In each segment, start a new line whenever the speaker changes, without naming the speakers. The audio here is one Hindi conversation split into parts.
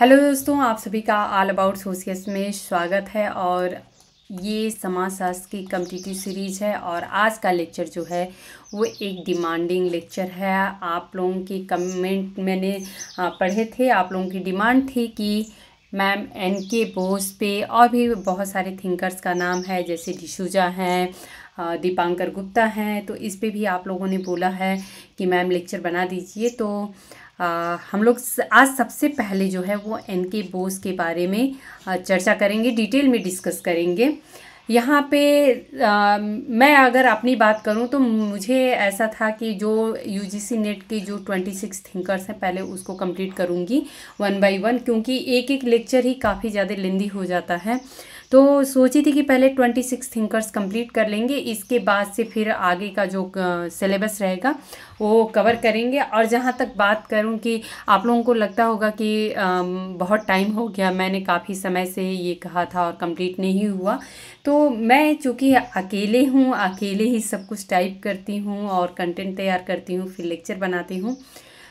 हेलो दोस्तों आप सभी का ऑल अबाउट सोसियस में स्वागत है और ये समाज शास्त्र की कम्पिटिटिव सीरीज़ है और आज का लेक्चर जो है वो एक डिमांडिंग लेक्चर है आप लोगों के कमेंट मैंने पढ़े थे आप लोगों की डिमांड थी कि मैम एन के बोस पे और भी बहुत सारे थिंकर्स का नाम है जैसे डिसूजा हैं दीपांकर गुप्ता हैं तो इस पर भी आप लोगों ने बोला है कि मैम लेक्चर बना दीजिए तो आ, हम लोग आज सबसे पहले जो है वो एन के बोस के बारे में चर्चा करेंगे डिटेल में डिस्कस करेंगे यहाँ पे आ, मैं अगर अपनी बात करूँ तो मुझे ऐसा था कि जो यू जी सी नेट के जो ट्वेंटी सिक्स थिंकर्स हैं पहले उसको कंप्लीट करूँगी वन बाय वन क्योंकि एक एक लेक्चर ही काफ़ी ज़्यादा लेंदी हो जाता है तो सोची थी कि पहले ट्वेंटी सिक्स थिंकर्स कंप्लीट कर लेंगे इसके बाद से फिर आगे का जो सिलेबस रहेगा वो कवर करेंगे और जहाँ तक बात करूँ कि आप लोगों को लगता होगा कि बहुत टाइम हो गया मैंने काफ़ी समय से ये कहा था और कंप्लीट नहीं हुआ तो मैं चूँकि अकेले हूँ अकेले ही सब कुछ टाइप करती हूँ और कंटेंट तैयार करती हूँ फिर लेक्चर बनाती हूँ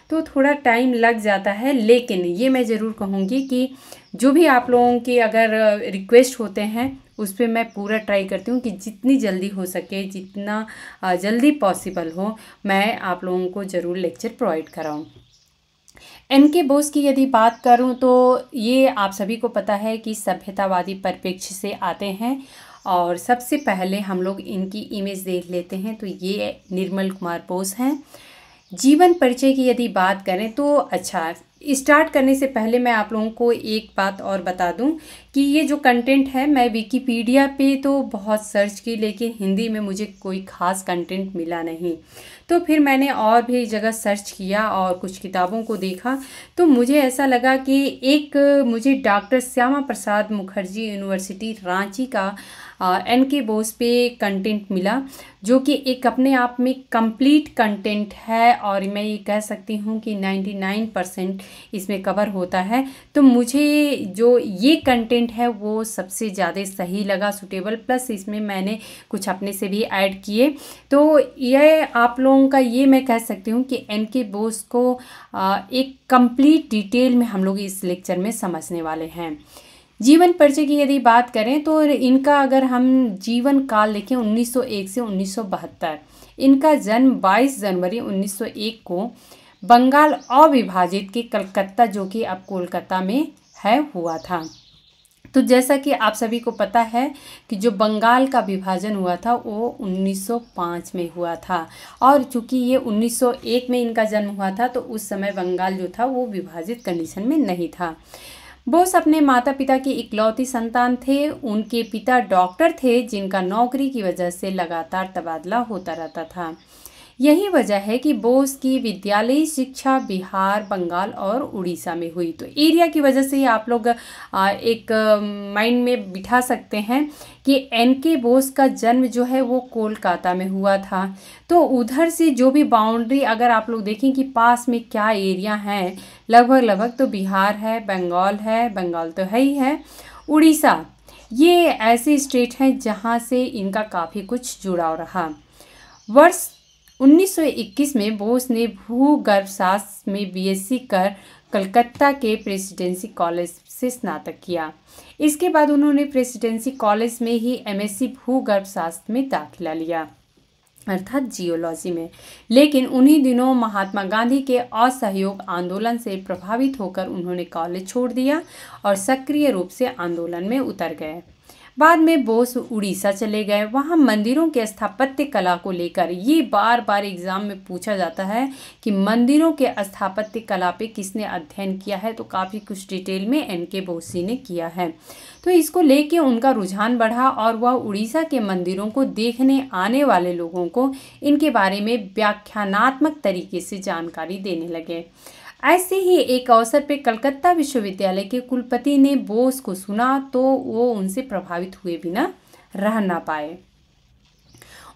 तो थोड़ा टाइम लग जाता है लेकिन ये मैं ज़रूर कहूँगी कि जो भी आप लोगों की अगर रिक्वेस्ट होते हैं उस पर मैं पूरा ट्राई करती हूँ कि जितनी जल्दी हो सके जितना जल्दी पॉसिबल हो मैं आप लोगों को ज़रूर लेक्चर प्रोवाइड कराऊँ एन के बोस की यदि बात करूँ तो ये आप सभी को पता है कि सभ्यतावादी परिप्रेक्ष्य से आते हैं और सबसे पहले हम लोग इनकी इमेज देख लेते हैं तो ये निर्मल कुमार बोस हैं जीवन परिचय की यदि बात करें तो अच्छा स्टार्ट करने से पहले मैं आप लोगों को एक बात और बता दूं कि ये जो कंटेंट है मैं विकीपीडिया पे तो बहुत सर्च की लेकिन हिंदी में मुझे कोई ख़ास कंटेंट मिला नहीं तो फिर मैंने और भी जगह सर्च किया और कुछ किताबों को देखा तो मुझे ऐसा लगा कि एक मुझे डॉक्टर श्यामा प्रसाद मुखर्जी यूनिवर्सिटी रांची का एन के बोस पे कंटेंट मिला जो कि एक अपने आप में कंप्लीट कंटेंट है और मैं ये कह सकती हूँ कि 99 परसेंट इसमें कवर होता है तो मुझे जो ये कंटेंट प्रिंट है वो सबसे ज़्यादा सही लगा सुटेबल प्लस इसमें मैंने कुछ अपने से भी ऐड किए तो यह आप लोगों का ये मैं कह सकती हूँ कि एन के बोस को एक कंप्लीट डिटेल में हम लोग इस लेक्चर में समझने वाले हैं जीवन परिचय की यदि बात करें तो इनका अगर हम जीवन काल देखें 1901 से 1972 इनका जन्म 22 जनवरी 1901 को बंगाल अविभाजित के कलकत्ता जो कि अब कोलकाता में है हुआ था तो जैसा कि आप सभी को पता है कि जो बंगाल का विभाजन हुआ था वो 1905 में हुआ था और चूंकि ये 1901 में इनका जन्म हुआ था तो उस समय बंगाल जो था वो विभाजित कंडीशन में नहीं था बोस अपने माता पिता के इकलौती संतान थे उनके पिता डॉक्टर थे जिनका नौकरी की वजह से लगातार तबादला होता रहता था यही वजह है कि बोस की विद्यालयी शिक्षा बिहार बंगाल और उड़ीसा में हुई तो एरिया की वजह से ही आप लोग एक माइंड में बिठा सकते हैं कि एन के बोस का जन्म जो है वो कोलकाता में हुआ था तो उधर से जो भी बाउंड्री अगर आप लोग देखें कि पास में क्या एरिया हैं लगभग लगभग तो बिहार है बंगाल है बंगाल तो है ही है उड़ीसा ये ऐसे स्टेट हैं जहाँ से इनका काफ़ी कुछ जुड़ाव रहा वर्ष 1921 में बोस ने भूगर्भशास्त्र में बीएससी कर कलकत्ता के प्रेसिडेंसी कॉलेज से स्नातक किया इसके बाद उन्होंने प्रेसिडेंसी कॉलेज में ही एमएससी भूगर्भशास्त्र में दाखिला लिया अर्थात जियोलॉजी में लेकिन उन्हीं दिनों महात्मा गांधी के असहयोग आंदोलन से प्रभावित होकर उन्होंने कॉलेज छोड़ दिया और सक्रिय रूप से आंदोलन में उतर गए बाद में बोस उड़ीसा चले गए वहाँ मंदिरों के स्थापत्य कला को लेकर ये बार बार एग्ज़ाम में पूछा जाता है कि मंदिरों के स्थापत्य कला पे किसने अध्ययन किया है तो काफ़ी कुछ डिटेल में एन के बोसी ने किया है तो इसको लेके उनका रुझान बढ़ा और वह उड़ीसा के मंदिरों को देखने आने वाले लोगों को इनके बारे में व्याख्यानात्मक तरीके से जानकारी देने लगे ऐसे ही एक अवसर पर कलकत्ता विश्वविद्यालय के कुलपति ने बोस को सुना तो वो उनसे प्रभावित हुए बिना रह ना पाए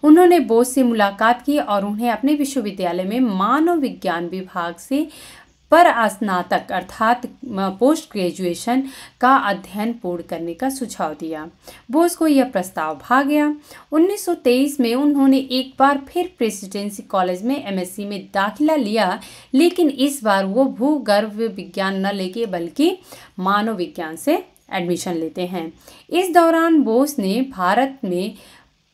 उन्होंने बोस से मुलाकात की और उन्हें अपने विश्वविद्यालय में मानव विज्ञान विभाग से पर स्नातक अर्थात पोस्ट ग्रेजुएशन का अध्ययन पूर्ण करने का सुझाव दिया बोस को यह प्रस्ताव भा गया 1923 में उन्होंने एक बार फिर प्रेसिडेंसी कॉलेज में एमएससी में दाखिला लिया लेकिन इस बार वो भूगर्भ विज्ञान न लेके बल्कि मानव विज्ञान से एडमिशन लेते हैं इस दौरान बोस ने भारत में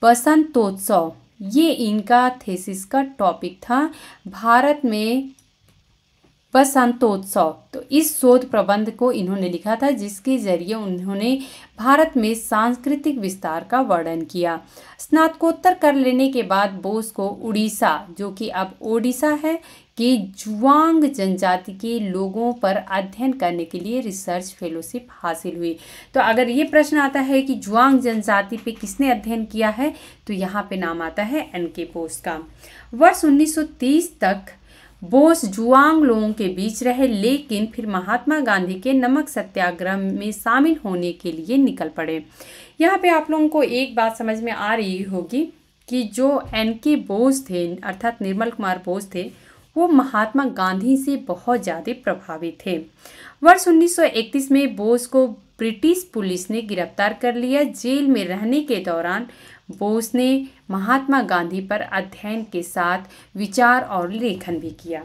बसंतोत्सव ये इनका थेसिस का टॉपिक था भारत में बसंतोत्सव तो इस शोध प्रबंध को इन्होंने लिखा था जिसके जरिए उन्होंने भारत में सांस्कृतिक विस्तार का वर्णन किया स्नातकोत्तर कर लेने के बाद बोस को उड़ीसा जो कि अब ओडिशा है के जुआंग जनजाति के लोगों पर अध्ययन करने के लिए रिसर्च फेलोशिप हासिल हुई तो अगर ये प्रश्न आता है कि जुआंग जनजाति पे किसने अध्ययन किया है तो यहाँ पे नाम आता है एन के बोस का वर्ष 1930 तक बोस जुआंग लोगों के बीच रहे लेकिन फिर महात्मा गांधी के नमक सत्याग्रह में शामिल होने के लिए निकल पड़े यहाँ पे आप लोगों को एक बात समझ में आ रही होगी कि जो एन के बोस थे अर्थात निर्मल कुमार बोस थे वो महात्मा गांधी से बहुत ज़्यादा प्रभावित थे वर्ष 1931 में बोस को ब्रिटिश पुलिस ने गिरफ्तार कर लिया जेल में रहने के दौरान बोस ने महात्मा गांधी पर अध्ययन के साथ विचार और लेखन भी किया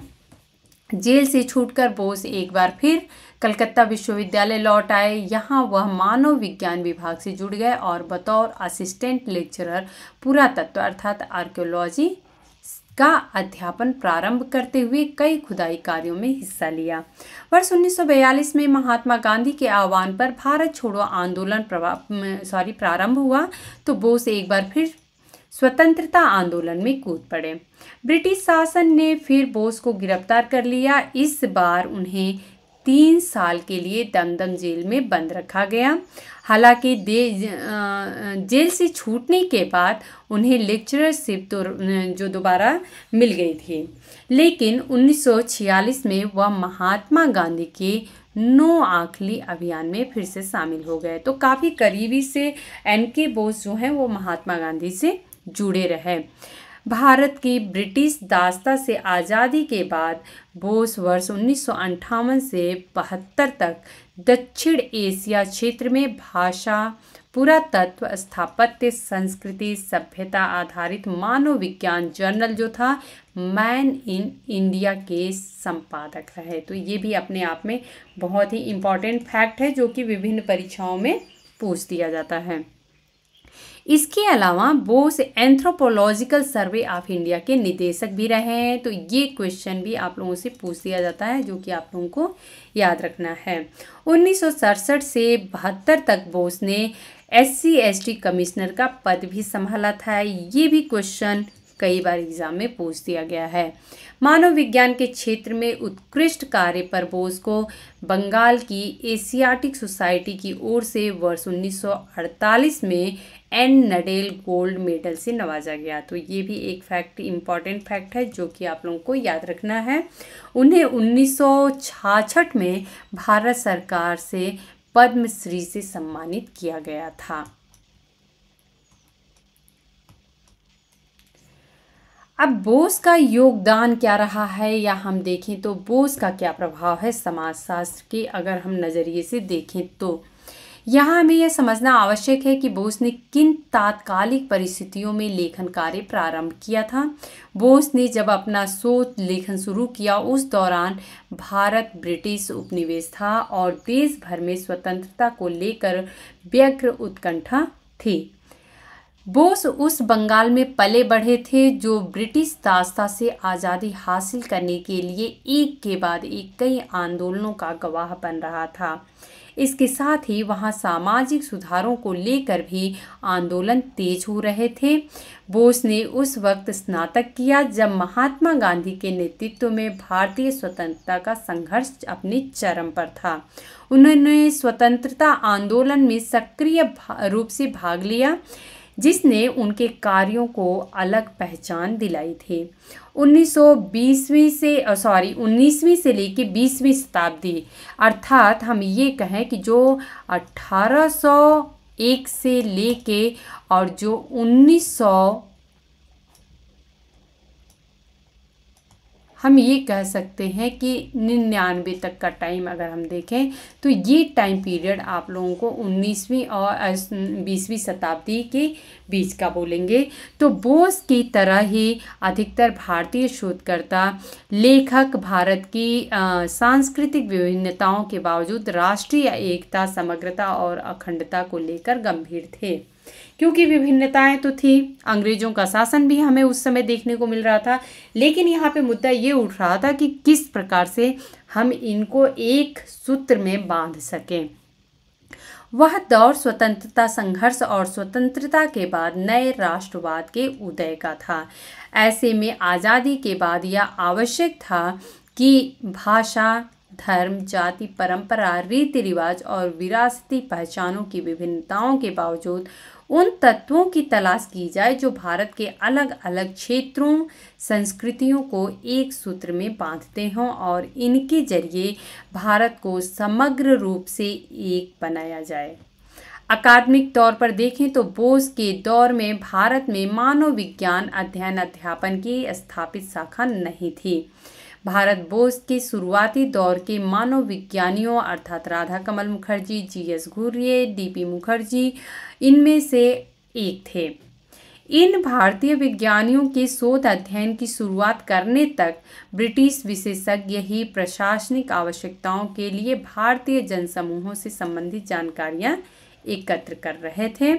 जेल से छूटकर बोस एक बार फिर कलकत्ता विश्वविद्यालय लौट आए यहाँ वह मानव विज्ञान विभाग से जुड़ गए और बतौर असिस्टेंट लेक्चरर पुरातत्व अर्थात आर्कियोलॉजी का अध्यापन प्रारंभ करते हुए कई खुदाई कार्यों में हिस्सा लिया वर्ष 1942 में महात्मा गांधी के आह्वान पर भारत छोड़ो आंदोलन सॉरी प्रारंभ हुआ तो बोस एक बार फिर स्वतंत्रता आंदोलन में कूद पड़े ब्रिटिश शासन ने फिर बोस को गिरफ्तार कर लिया इस बार उन्हें तीन साल के लिए दमदम जेल में बंद रखा गया हालांकि जेल से छूटने के बाद उन्हें लेक्चरशिप तो जो दोबारा मिल गई थी लेकिन 1946 में वह महात्मा गांधी के नो आखिरी अभियान में फिर से शामिल हो गए तो काफ़ी करीबी से एन के बोस जो हैं वो महात्मा गांधी से जुड़े रहे भारत की ब्रिटिश दास्ता से आज़ादी के बाद बोस वर्ष उन्नीस से बहत्तर तक दक्षिण एशिया क्षेत्र में भाषा पुरातत्व स्थापत्य संस्कृति सभ्यता आधारित मानव विज्ञान जर्नल जो था मैन इन इंडिया के संपादक रहे तो ये भी अपने आप में बहुत ही इम्पॉर्टेंट फैक्ट है जो कि विभिन्न परीक्षाओं में पूछ दिया जाता है इसके अलावा Bose anthropological survey of India के निदेशक भी रहे हैं तो ये क्वेश्चन भी आप लोगों से पूछ दिया जाता है जो कि आप लोगों को याद रखना है उन्नीस से बहत्तर तक बोस ने एस सी कमिश्नर का पद भी संभाला था ये भी क्वेश्चन कई बार एग्जाम में पूछ दिया गया है मानव विज्ञान के क्षेत्र में उत्कृष्ट कार्य पर बोस को बंगाल की एशियाटिक सोसाइटी की ओर से वर्ष 1948 में एन नडेल गोल्ड मेडल से नवाजा गया तो ये भी एक फैक्ट इम्पॉर्टेंट फैक्ट है जो कि आप लोगों को याद रखना है उन्हें 1966 में भारत सरकार से पद्मश्री से सम्मानित किया गया था अब बोस का योगदान क्या रहा है या हम देखें तो बोस का क्या प्रभाव है समाजशास्त्र के अगर हम नज़रिए से देखें तो यहाँ हमें यह समझना आवश्यक है कि बोस ने किन तात्कालिक परिस्थितियों में लेखन कार्य प्रारंभ किया था बोस ने जब अपना सोच लेखन शुरू किया उस दौरान भारत ब्रिटिश उपनिवेश था और देश भर में स्वतंत्रता को लेकर व्यग्र उत्कंठा थी बोस उस बंगाल में पले बढ़े थे जो ब्रिटिश दास्ता से आज़ादी हासिल करने के लिए एक के बाद एक कई आंदोलनों का गवाह बन रहा था इसके साथ ही वहाँ सामाजिक सुधारों को लेकर भी आंदोलन तेज हो रहे थे बोस ने उस वक्त स्नातक किया जब महात्मा गांधी के नेतृत्व में भारतीय स्वतंत्रता का संघर्ष अपने चरम पर था उन्होंने स्वतंत्रता आंदोलन में सक्रिय रूप से भाग लिया जिसने उनके कार्यों को अलग पहचान दिलाई थी 1920वीं से सॉरी 19वीं से लेके 20वीं शताब्दी अर्थात हम ये कहें कि जो 1801 से लेके और जो 1900 हम ये कह सकते हैं कि निन्यानवे तक का टाइम अगर हम देखें तो ये टाइम पीरियड आप लोगों को उन्नीसवीं और बीसवीं शताब्दी के बीच का बोलेंगे तो बोस की तरह ही अधिकतर भारतीय शोधकर्ता लेखक भारत की सांस्कृतिक विभिन्नताओं के बावजूद राष्ट्रीय एकता समग्रता और अखंडता को लेकर गंभीर थे क्योंकि विभिन्नताएं तो थी अंग्रेजों का शासन भी हमें उस समय देखने को मिल रहा था लेकिन यहाँ पे मुद्दा ये उठ रहा था कि किस प्रकार से हम इनको एक सूत्र में बांध सकें वह दौर स्वतंत्रता संघर्ष और स्वतंत्रता के बाद नए राष्ट्रवाद के उदय का था ऐसे में आज़ादी के बाद यह आवश्यक था कि भाषा धर्म जाति परंपरा रीति रिवाज और विरासती पहचानों की विभिन्नताओं के बावजूद उन तत्वों की तलाश की जाए जो भारत के अलग अलग क्षेत्रों संस्कृतियों को एक सूत्र में बांधते हों और इनके जरिए भारत को समग्र रूप से एक बनाया जाए अकादमिक तौर पर देखें तो बोस के दौर में भारत में मानव विज्ञान अध्ययन अध्यापन की स्थापित शाखा नहीं थी भारत बोस के शुरुआती दौर के मानव विज्ञानियों अर्थात Radha Kamal Mukherjee G S Ghurye D P Mukherjee इनमें से एक थे इन भारतीय विज्ञानियों के शोध अध्ययन की शुरुआत करने तक ब्रिटिश विशेषज्ञ ही प्रशासनिक आवश्यकताओं के लिए भारतीय जनसमूहों से संबंधित जानकारियां एकत्र कर रहे थे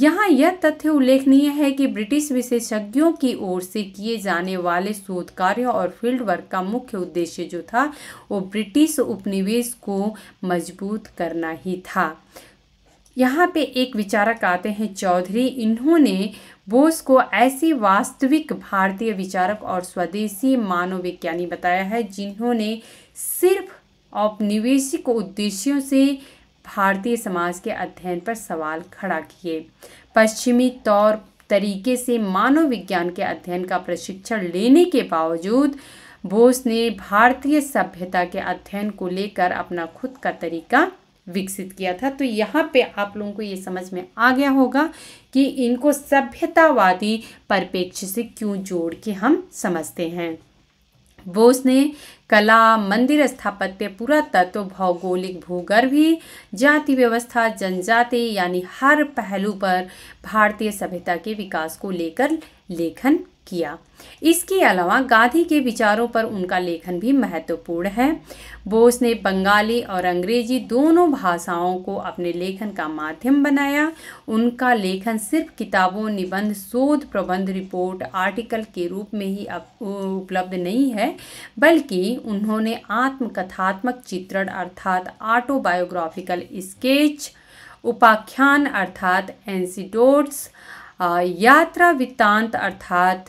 यहाँ यह तथ्य उल्लेखनीय है कि ब्रिटिश विशेषज्ञों की ओर से किए जाने वाले शोध कार्य और फील्ड वर्क का मुख्य उद्देश्य जो था वो ब्रिटिश उपनिवेश को मजबूत करना ही था यहाँ पे एक विचारक आते हैं चौधरी इन्होंने बोस को ऐसे वास्तविक भारतीय विचारक और स्वदेशी मानव विज्ञानी बताया है जिन्होंने सिर्फ औपनिवेशिक उद्देश्यों से भारतीय समाज के अध्ययन पर सवाल खड़ा किए पश्चिमी तौर तरीके से मानव विज्ञान के अध्ययन का प्रशिक्षण लेने के बावजूद बोस ने भारतीय सभ्यता के अध्ययन को लेकर अपना खुद का तरीका विकसित किया था तो यहाँ पे आप लोगों को ये समझ में आ गया होगा कि इनको सभ्यतावादी परिप्रेक्ष्य से क्यों जोड़ के हम समझते हैं बोस ने कला मंदिर स्थापत्य पुरातत्व भौगोलिक भूगर्भी जाति व्यवस्था जनजाति यानी हर पहलू पर भारतीय सभ्यता के विकास को लेकर लेखन किया इसके अलावा गांधी के विचारों पर उनका लेखन भी महत्वपूर्ण है बोस ने बंगाली और अंग्रेजी दोनों भाषाओं को अपने लेखन का माध्यम बनाया उनका लेखन सिर्फ किताबों निबंध शोध प्रबंध रिपोर्ट आर्टिकल के रूप में ही उपलब्ध नहीं है बल्कि उन्होंने आत्मकथात्मक चित्रण अर्थात ऑटोबायोग्राफिकल स्केच उपाख्यान अर्थात एंसीडोट्स यात्रा वित्तांत अर्थात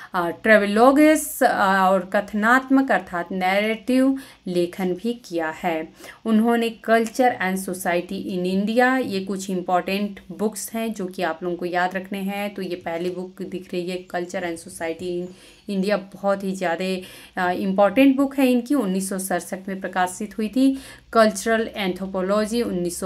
ट्रेवलॉगस और कथनात्मक अर्थात नैरेटिव लेखन भी किया है उन्होंने culture and society in India ये कुछ इंपॉर्टेंट बुक्स हैं जो कि आप लोगों को याद रखने हैं तो ये पहली बुक दिख रही है culture and society in India बहुत ही ज़्यादा इम्पॉर्टेंट बुक है इनकी उन्नीस में प्रकाशित हुई थी कल्चरल एंथ्रोपोलॉजी उन्नीस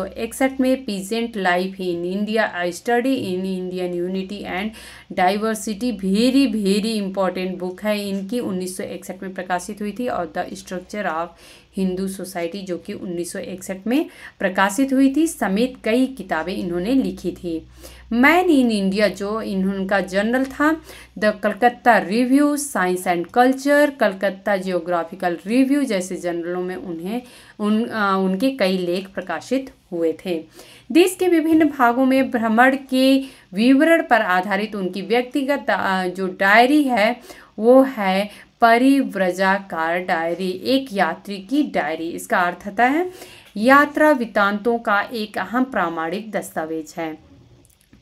में peasant life in India I study in Indian unity and diversity very very ही इम्पॉर्टेंट बुक है इनकी 1961 में प्रकाशित हुई थी और the structure of Hindu society जो कि 1961 में प्रकाशित हुई थी समेत कई किताबें इन्होंने लिखी थी मैन इन इंडिया जो इन उनका जर्नल था the Calcutta review science and culture Calcutta geographical review जैसे जर्नलों में उन्हें उन आ, उनके कई लेख प्रकाशित हुए थे देश के विभिन्न भागों में भ्रमण के विवरण पर आधारित उनकी व्यक्तिगत जो डायरी है वो है परिव्रजाकार डायरी एक यात्री की डायरी इसका अर्थ होता है यात्रा वृतांतों का एक अहम प्रामाणिक दस्तावेज है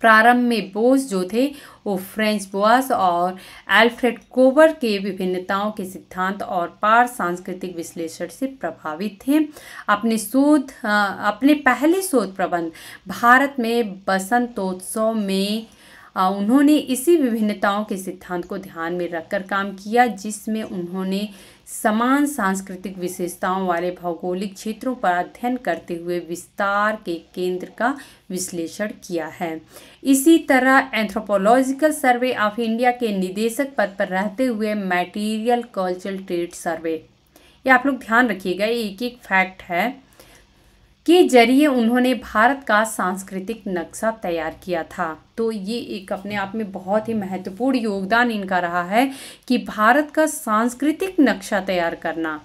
प्रारंभ में बोस जो थे वो फ्रेंच बोआस और एल्फ्रेड कोबर के विभिन्नताओं के सिद्धांत और पार सांस्कृतिक विश्लेषण से प्रभावित थे अपने शोध अपने पहले शोध प्रबंध भारत में बसंतोत्सव में उन्होंने इसी विभिन्नताओं के सिद्धांत को ध्यान में रखकर काम किया जिसमें उन्होंने समान सांस्कृतिक विशेषताओं वाले भौगोलिक क्षेत्रों पर अध्ययन करते हुए विस्तार के केंद्र का विश्लेषण किया है इसी तरह एंथ्रोपोलॉजिकल सर्वे ऑफ इंडिया के निदेशक पद पर रहते हुए मैटीरियल कल्चरल ट्रेड सर्वे ये आप लोग ध्यान रखिएगा एक एक फैक्ट है के जरिए उन्होंने भारत का सांस्कृतिक नक्शा तैयार किया था तो ये एक अपने आप में बहुत ही महत्वपूर्ण योगदान इनका रहा है कि भारत का सांस्कृतिक नक्शा तैयार करना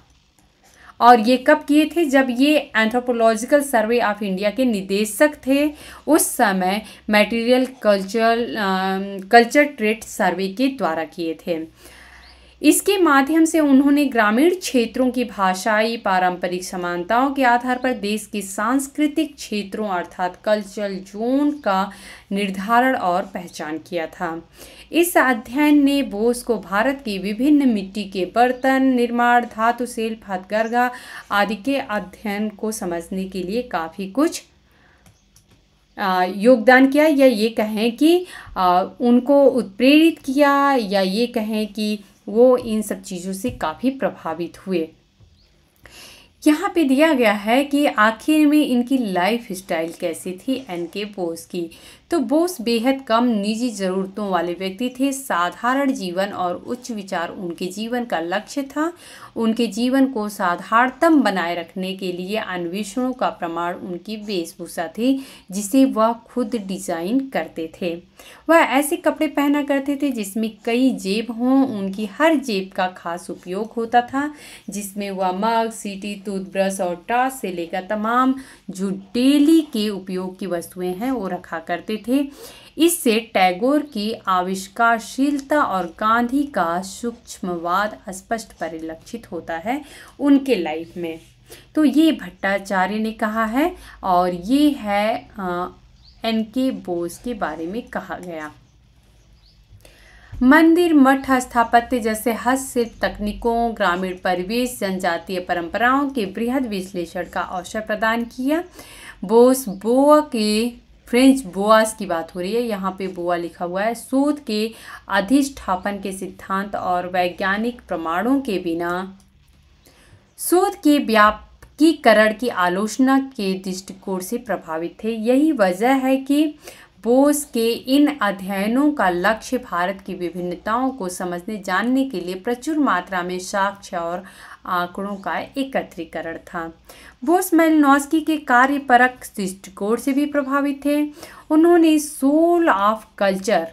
और ये कब किए थे जब ये एंथ्रोपोलॉजिकल सर्वे ऑफ इंडिया के निदेशक थे उस समय material culture culture trade survey के द्वारा किए थे इसके माध्यम से उन्होंने ग्रामीण क्षेत्रों की भाषाई पारंपरिक समानताओं के आधार पर देश के सांस्कृतिक क्षेत्रों अर्थात कल्चरल जोन का निर्धारण और पहचान किया था इस अध्ययन ने बोस को भारत की विभिन्न मिट्टी के बर्तन निर्माण धातु शिल्प हथकरघा आदि के अध्ययन को समझने के लिए काफ़ी कुछ योगदान किया या ये कहें कि उनको उत्प्रेरित किया या ये कहें कि वो इन सब चीज़ों से काफ़ी प्रभावित हुए यहाँ पे दिया गया है कि आखिर में इनकी लाइफ स्टाइल कैसी थी एन के बोस की तो बोस बेहद कम निजी ज़रूरतों वाले व्यक्ति थे साधारण जीवन और उच्च विचार उनके जीवन का लक्ष्य था उनके जीवन को साधारणतम बनाए रखने के लिए अन्वेषणों का प्रमाण उनकी वेशभूषा थी जिसे वह खुद डिजाइन करते थे वह ऐसे कपड़े पहना करते थे जिसमें कई जेब हों उनकी हर जेब का खास उपयोग होता था जिसमें वह मग सीटी टूथब्रश और टॉस से लेकर तमाम जो डेली के उपयोग की वस्तुएं हैं वो रखा करते थे इससे टैगोर की आविष्कारशीलता और गांधी का सूक्ष्मवाद स्पष्ट परिलक्षित होता है उनके लाइफ में तो ये भट्टाचार्य ने कहा है और ये है एन के बोस के बारे में कहा गया मंदिर मठ स्थापत्य जैसे हस्तशिल्प तकनीकों ग्रामीण परिवेश जनजातीय परंपराओं के बृहद विश्लेषण का अवसर प्रदान किया बोस बोआ के फ्रेंच बोआस की बात हो रही है यहाँ पे बोआ लिखा हुआ है शोध के अधिष्ठापन के सिद्धांत और वैज्ञानिक प्रमाणों के बिना शोध के व्यापकीकरण की आलोचना के दृष्टिकोण से प्रभावित थे यही वजह है कि बोस के इन अध्ययनों का लक्ष्य भारत की विभिन्नताओं को समझने जानने के लिए प्रचुर मात्रा में साक्ष्य और आंकड़ों का एकत्रीकरण था बोस मेलनॉस्की के कार्यपरक दृष्टिकोण से भी प्रभावित थे उन्होंने सोल ऑफ कल्चर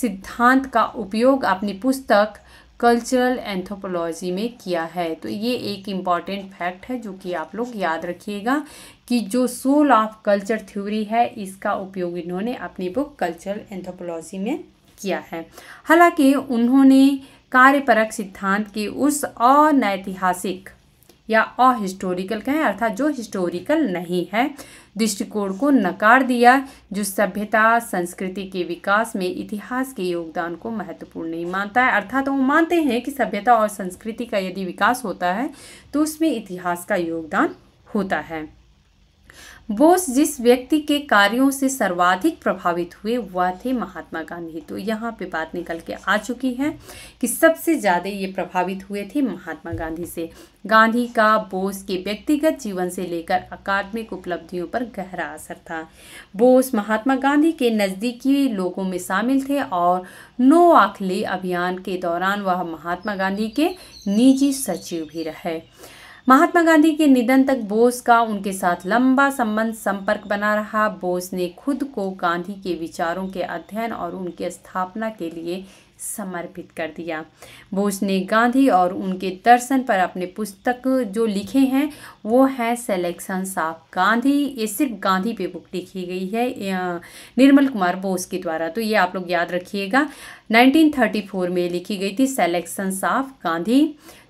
सिद्धांत का उपयोग अपनी पुस्तक कल्चरल एंथ्रोपोलॉजी में किया है तो ये एक इम्पॉर्टेंट फैक्ट है जो कि आप लोग याद रखिएगा कि जो सोल ऑफ कल्चर थ्योरी है इसका उपयोग इन्होंने अपनी बुक कल्चरल एंथ्रोपोलॉजी में किया है हालांकि उन्होंने कार्यपरक सिद्धांत की उस अनैतिहासिक या अहिस्टोरिकल कहें अर्थात जो हिस्टोरिकल नहीं है दृष्टिकोण को नकार दिया जो सभ्यता संस्कृति के विकास में इतिहास के योगदान को महत्वपूर्ण नहीं मानता है अर्थात तो वो मानते हैं कि सभ्यता और संस्कृति का यदि विकास होता है तो उसमें इतिहास का योगदान होता है बोस जिस व्यक्ति के कार्यों से सर्वाधिक प्रभावित हुए वह थे महात्मा गांधी तो यहाँ पे बात निकल के आ चुकी है कि सबसे ज़्यादा ये प्रभावित हुए थे महात्मा गांधी से गांधी का बोस के व्यक्तिगत जीवन से लेकर अकादमिक उपलब्धियों पर गहरा असर था बोस महात्मा गांधी के नज़दीकी लोगों में शामिल थे और नो आखले अभियान के दौरान वह महात्मा गांधी के निजी सचिव भी रहे महात्मा गांधी के निधन तक बोस का उनके साथ लंबा संबंध संपर्क बना रहा बोस ने खुद को गांधी के विचारों के अध्ययन और उनके स्थापना के लिए समर्पित कर दिया बोस ने गांधी और उनके दर्शन पर अपने पुस्तक जो लिखे हैं वो है सेलेक्शंस ऑफ गांधी ये सिर्फ गांधी पे बुक लिखी गई है निर्मल कुमार बोस के द्वारा तो ये आप लोग याद रखिएगा 1934 में लिखी गई थी सेलेक्शंस ऑफ गांधी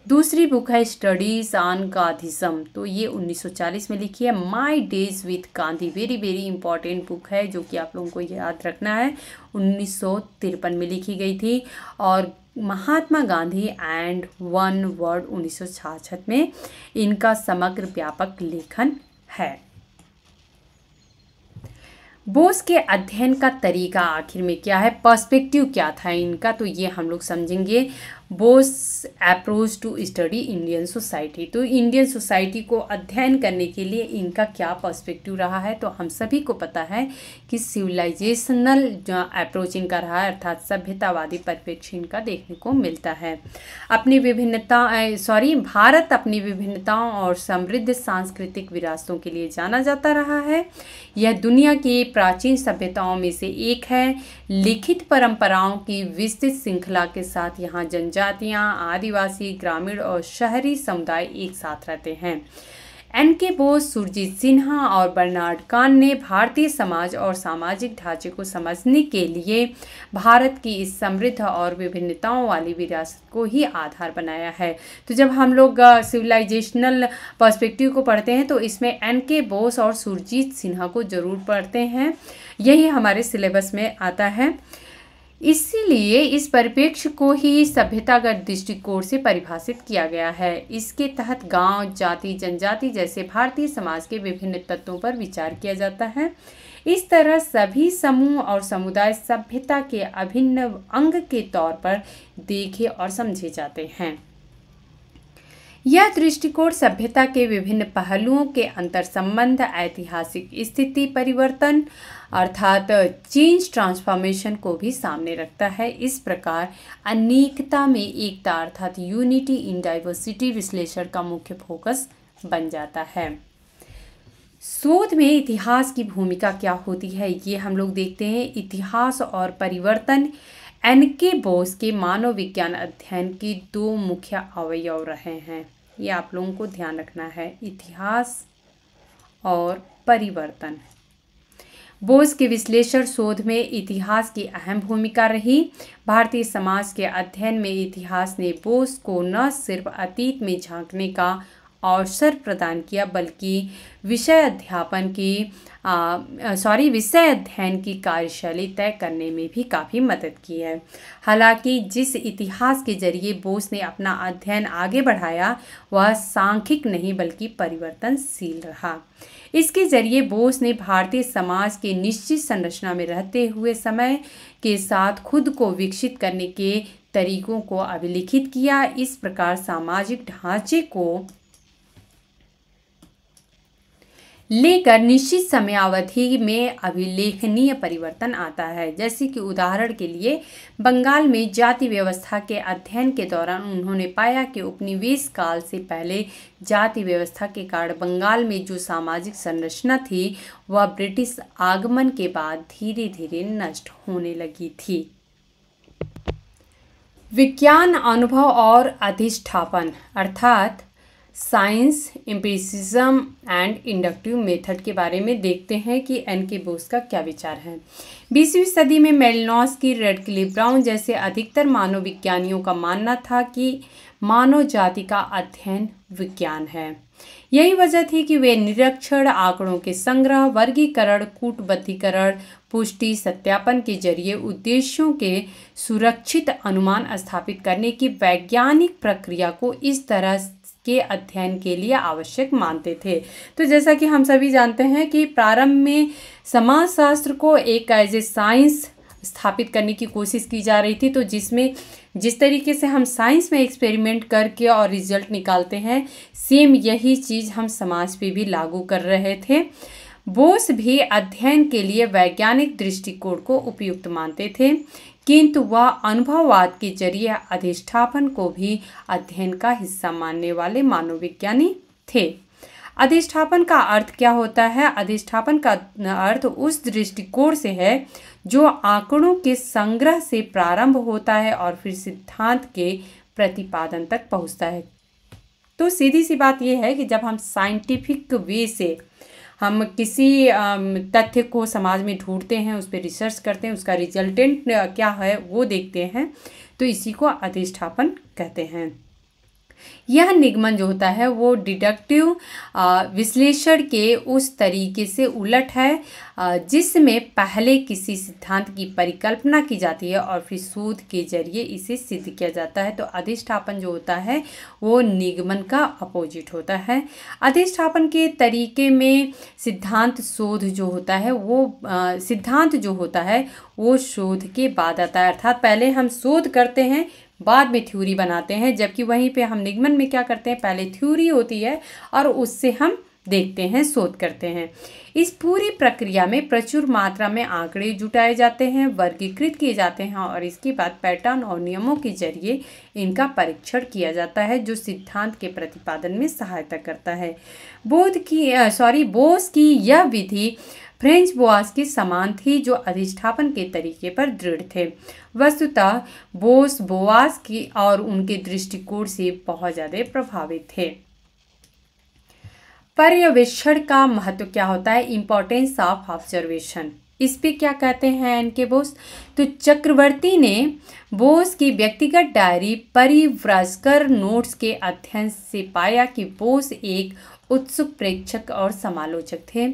दूसरी बुक है स्टडीज़ ऑन गांधीज़म तो ये 1940 में लिखी है my days with Gandhi very very important book है जो कि आप लोगों को याद रखना है उन्नीस में लिखी गई थी और Mahatma Gandhi and one world उन्नीस में इनका समग्र व्यापक लेखन है बोस के अध्ययन का तरीका आखिर में क्या है पर्सपेक्टिव क्या था इनका तो ये हम लोग समझेंगे Bose approach to study Indian society तो इंडियन सोसाइटी को अध्ययन करने के लिए इनका क्या पर्सपेक्टिव रहा है तो हम सभी को पता है कि सिविलाइजेशनल जो अप्रोच इनका रहा है अर्थात सभ्यतावादी परिप्रेक्ष्य इनका देखने को मिलता है अपनी विभिन्नता सॉरी भारत अपनी विभिन्नताओं और समृद्ध सांस्कृतिक विरासतों के लिए जाना जाता रहा है यह दुनिया की प्राचीन सभ्यताओं में से एक है लिखित परंपराओं की विस्तृत श्रृंखला के साथ यहाँ जनजा जनजातियाँ आदिवासी ग्रामीण और शहरी समुदाय एक साथ रहते हैं एन के बोस सुरजीत सिन्हा और बर्नार्ड कान ने भारतीय समाज और सामाजिक ढांचे को समझने के लिए भारत की इस समृद्ध और विभिन्नताओं वाली विरासत को ही आधार बनाया है तो जब हम लोग सिविलाइजेशनल पर्सपेक्टिव को पढ़ते हैं तो इसमें एन के बोस और सुरजीत सिन्हा को ज़रूर पढ़ते हैं यही हमारे सिलेबस में आता है इसीलिए इस परिप्रेक्ष्य को ही सभ्यतागत दृष्टिकोण से परिभाषित किया गया है इसके तहत गांव जाति जनजाति जैसे भारतीय समाज के विभिन्न तत्वों पर विचार किया जाता है इस तरह सभी समूह और समुदाय सभ्यता के अभिन्न अंग के तौर पर देखे और समझे जाते हैं यह दृष्टिकोण सभ्यता के विभिन्न पहलुओं के अंतर संबंध ऐतिहासिक स्थिति परिवर्तन अर्थात चेंज ट्रांसफॉर्मेशन को भी सामने रखता है इस प्रकार अनेकता में एकता अर्थात यूनिटी इन डाइवर्सिटी विश्लेषण का मुख्य फोकस बन जाता है शोध में इतिहास की भूमिका क्या होती है ये हम लोग देखते हैं इतिहास और परिवर्तन एन के बोस के मानव विज्ञान अध्ययन के दो मुख्य अवयव रहे हैं ये आप लोगों को ध्यान रखना है इतिहास और परिवर्तन बोस के विश्लेषण शोध में इतिहास की अहम भूमिका रही भारतीय समाज के अध्ययन में इतिहास ने बोस को न सिर्फ अतीत में झांकने का अवसर प्रदान किया बल्कि विषय अध्यापन की सॉरी विषय अध्ययन की कार्यशैली तय करने में भी काफ़ी मदद की है हालांकि जिस इतिहास के जरिए बोस ने अपना अध्ययन आगे बढ़ाया वह सांख्यिक नहीं बल्कि परिवर्तनशील रहा इसके जरिए बोस ने भारतीय समाज के निश्चित संरचना में रहते हुए समय के साथ खुद को विकसित करने के तरीकों को अभिलिखित किया इस प्रकार सामाजिक ढांचे को लेकर निश्चित समयावधि में अभिलेखनीय परिवर्तन आता है जैसे कि उदाहरण के लिए बंगाल में जाति व्यवस्था के अध्ययन के दौरान उन्होंने पाया कि उपनिवेश काल से पहले जाति व्यवस्था के कारण बंगाल में जो सामाजिक संरचना थी वह ब्रिटिश आगमन के बाद धीरे धीरे नष्ट होने लगी थी विज्ञान अनुभव और अधिष्ठापन अर्थात science empiricism and inductive method के बारे में देखते हैं कि एन के बोस का क्या विचार है बीसवीं सदी में मेलनॉस की रेड क्लिप ब्राउन जैसे अधिकतर मानव विज्ञानियों का मानना था कि मानव जाति का अध्ययन विज्ञान है यही वजह थी कि वे निरीक्षण आंकड़ों के संग्रह वर्गीकरण कूटबद्धीकरण पुष्टि सत्यापन के जरिए उद्देश्यों के सुरक्षित अनुमान स्थापित करने की वैज्ञानिक प्रक्रिया को इस तरह के अध्ययन के लिए आवश्यक मानते थे तो जैसा कि हम सभी जानते हैं कि प्रारंभ में समाजशास्त्र को एक एज ए साइंस स्थापित करने की कोशिश की जा रही थी तो जिसमें जिस तरीके से हम साइंस में एक्सपेरिमेंट करके और रिजल्ट निकालते हैं सेम यही चीज़ हम समाज पे भी लागू कर रहे थे बोस भी अध्ययन के लिए वैज्ञानिक दृष्टिकोण को उपयुक्त मानते थे किंतु वह अनुभववाद के जरिए अधिष्ठापन को भी अध्ययन का हिस्सा मानने वाले मानवविज्ञानी थे अधिष्ठापन का अर्थ क्या होता है अधिष्ठापन का अर्थ उस दृष्टिकोण से है जो आंकड़ों के संग्रह से प्रारंभ होता है और फिर सिद्धांत के प्रतिपादन तक पहुंचता है तो सीधी सी बात यह है कि जब हम साइंटिफिक वे से हम किसी तथ्य को समाज में ढूंढते हैं उस पर रिसर्च करते हैं उसका रिजल्टेंट क्या है वो देखते हैं तो इसी को अधिष्ठापन कहते हैं यह निगमन जो होता है वो डिडक्टिव विश्लेषण के उस तरीके से उलट है जिसमें पहले किसी सिद्धांत की परिकल्पना की जाती है और फिर शोध के जरिए इसे सिद्ध किया जाता है तो अधिष्ठापन जो होता है वो निगमन का अपोजिट होता है अधिष्ठापन के तरीके में सिद्धांत शोध जो होता है वो सिद्धांत जो होता है वो शोध के बाद आता है अर्थात पहले हम शोध करते हैं बाद में थ्यूरी बनाते हैं जबकि वहीं पे हम निगमन में क्या करते हैं पहले थ्यूरी होती है और उससे हम देखते हैं शोध करते हैं इस पूरी प्रक्रिया में प्रचुर मात्रा में आंकड़े जुटाए जाते हैं वर्गीकृत किए जाते हैं और इसके बाद पैटर्न और नियमों के जरिए इनका परीक्षण किया जाता है जो सिद्धांत के प्रतिपादन में सहायता करता है बोध की सॉरी बोस की यह विधि फ्रेंच बोआस के समान थी जो अधिष्ठापन के तरीके पर दृढ़ थे वस्तुतः बोस बोआस की और उनके दृष्टिकोण से बहुत ज़्यादा प्रभावित थे पर्यवेक्षण का महत्व क्या होता है इम्पोर्टेंस ऑफ ऑब्जर्वेशन इस पे क्या कहते हैं इनके बोस तो चक्रवर्ती ने बोस की व्यक्तिगत डायरी परिव्रजकर नोट्स के अध्ययन से पाया कि बोस एक उत्सुक प्रेक्षक और समालोचक थे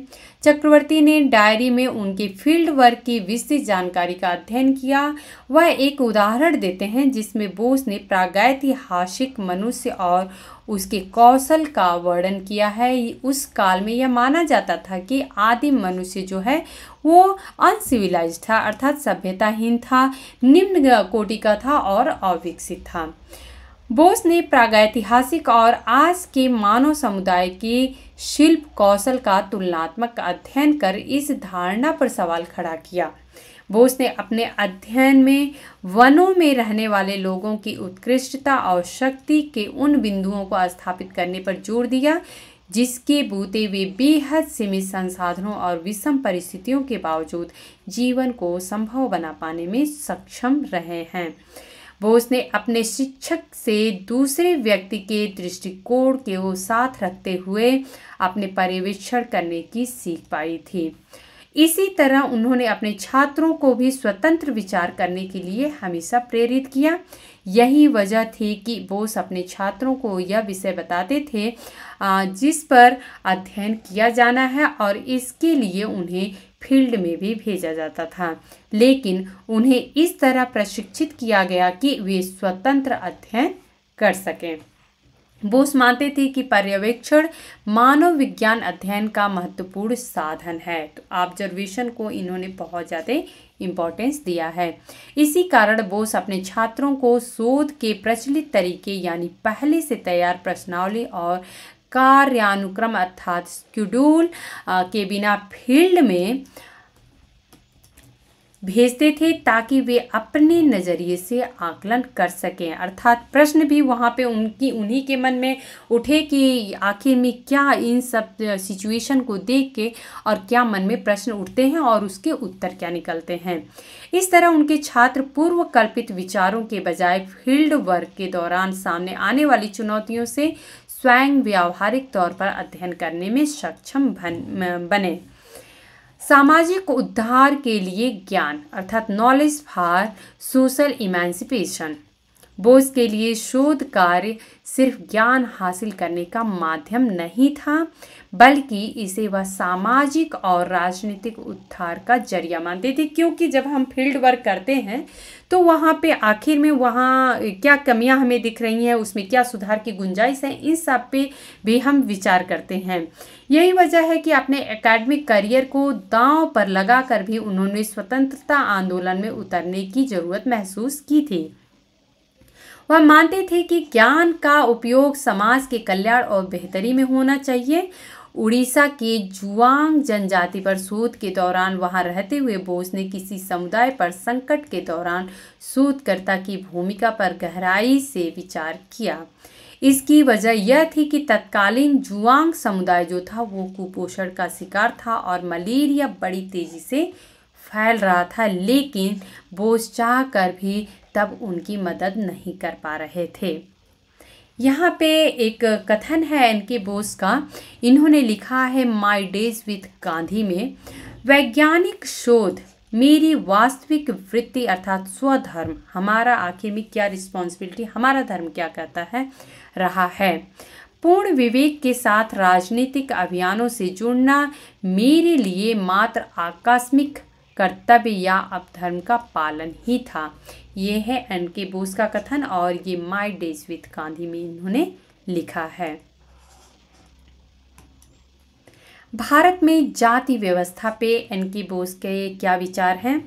चक्रवर्ती ने डायरी में उनके फील्ड वर्क की विस्तृत जानकारी का अध्ययन किया वह एक उदाहरण देते हैं जिसमें बोस ने प्रागैतिहासिक मनुष्य और उसके कौशल का वर्णन किया है उस काल में यह माना जाता था कि आदिम मनुष्य जो है वो अनसिविलाइज था अर्थात सभ्यताहीन था निम्न कोटि का था और अविकसित था बोस ने प्रागैतिहासिक और आज के मानव समुदाय के शिल्प कौशल का तुलनात्मक अध्ययन कर इस धारणा पर सवाल खड़ा किया बोस ने अपने अध्ययन में वनों में रहने वाले लोगों की उत्कृष्टता और शक्ति के उन बिंदुओं को स्थापित करने पर जोर दिया जिसके बूते वे बेहद सीमित संसाधनों और विषम परिस्थितियों के बावजूद जीवन को संभव बना पाने में सक्षम रहे हैं वो उसने अपने शिक्षक से दूसरे व्यक्ति के दृष्टिकोण के वो साथ रखते हुए अपने पर्यवेक्षण करने की सीख पाई थी इसी तरह उन्होंने अपने छात्रों को भी स्वतंत्र विचार करने के लिए हमेशा प्रेरित किया यही वजह थी कि बोस अपने छात्रों को यह विषय बताते थे जिस पर अध्ययन किया जाना है और इसके लिए उन्हें फील्ड में भी भेजा जाता था लेकिन उन्हें इस तरह प्रशिक्षित किया गया कि वे स्वतंत्र अध्ययन कर सकें बोस मानते थे कि पर्यवेक्षण मानव विज्ञान अध्ययन का महत्वपूर्ण साधन है तो ऑब्जर्वेशन को इन्होंने बहुत ज़्यादा इम्पोर्टेंस दिया है इसी कारण बोस अपने छात्रों को शोध के प्रचलित तरीके यानी पहले से तैयार प्रश्नावली और कार्यानुक्रम अर्थात स्कड्यूल के बिना फील्ड में भेजते थे ताकि वे अपने नज़रिए से आकलन कर सकें अर्थात प्रश्न भी वहाँ पे उनकी उन्हीं के मन में उठे कि आखिर में क्या इन सब सिचुएशन को देख के और क्या मन में प्रश्न उठते हैं और उसके उत्तर क्या निकलते हैं इस तरह उनके छात्र पूर्व कल्पित विचारों के बजाय फील्ड वर्क के दौरान सामने आने वाली चुनौतियों से स्वयं व्यावहारिक तौर पर अध्ययन करने में सक्षम बने सामाजिक उद्धार के लिए ज्ञान अर्थात knowledge for social emancipation Bose के लिए शोध कार्य सिर्फ ज्ञान हासिल करने का माध्यम नहीं था बल्कि इसे वह सामाजिक और राजनीतिक उत्थार का जरिया मानते थे क्योंकि जब हम फील्ड वर्क करते हैं तो वहाँ पे आखिर में वहाँ क्या कमियाँ हमें दिख रही हैं उसमें क्या सुधार की गुंजाइश है इन सब पे भी हम विचार करते हैं यही वजह है कि अपने एकेडमिक करियर को दांव पर लगाकर भी उन्होंने स्वतंत्रता आंदोलन में उतरने की ज़रूरत महसूस की थी वह मानते थे कि ज्ञान का उपयोग समाज के कल्याण और बेहतरी में होना चाहिए उड़ीसा के जुआंग जनजाति पर शोध के दौरान वहां रहते हुए बोस ने किसी समुदाय पर संकट के दौरान शोधकर्ता की भूमिका पर गहराई से विचार किया इसकी वजह यह थी कि तत्कालीन जुआंग समुदाय जो था वो कुपोषण का शिकार था और मलेरिया बड़ी तेज़ी से फैल रहा था लेकिन बोस चाह कर भी तब उनकी मदद नहीं कर पा रहे थे यहाँ पे एक कथन है एन के बोस का इन्होंने लिखा है माई डेज विथ गांधी में वैज्ञानिक शोध मेरी वास्तविक वृत्ति अर्थात स्वधर्म हमारा आखिर में क्या रिस्पॉन्सिबिलिटी हमारा धर्म क्या कहता है रहा है पूर्ण विवेक के साथ राजनीतिक अभियानों से जुड़ना मेरे लिए मात्र आकस्मिक कर्तव्य या अपधर्म का पालन ही था ये है एन के बोस का कथन और ये माई डेज विथ गांधी में इन्होंने लिखा है भारत में जाति व्यवस्था पे एन के बोस के क्या विचार हैं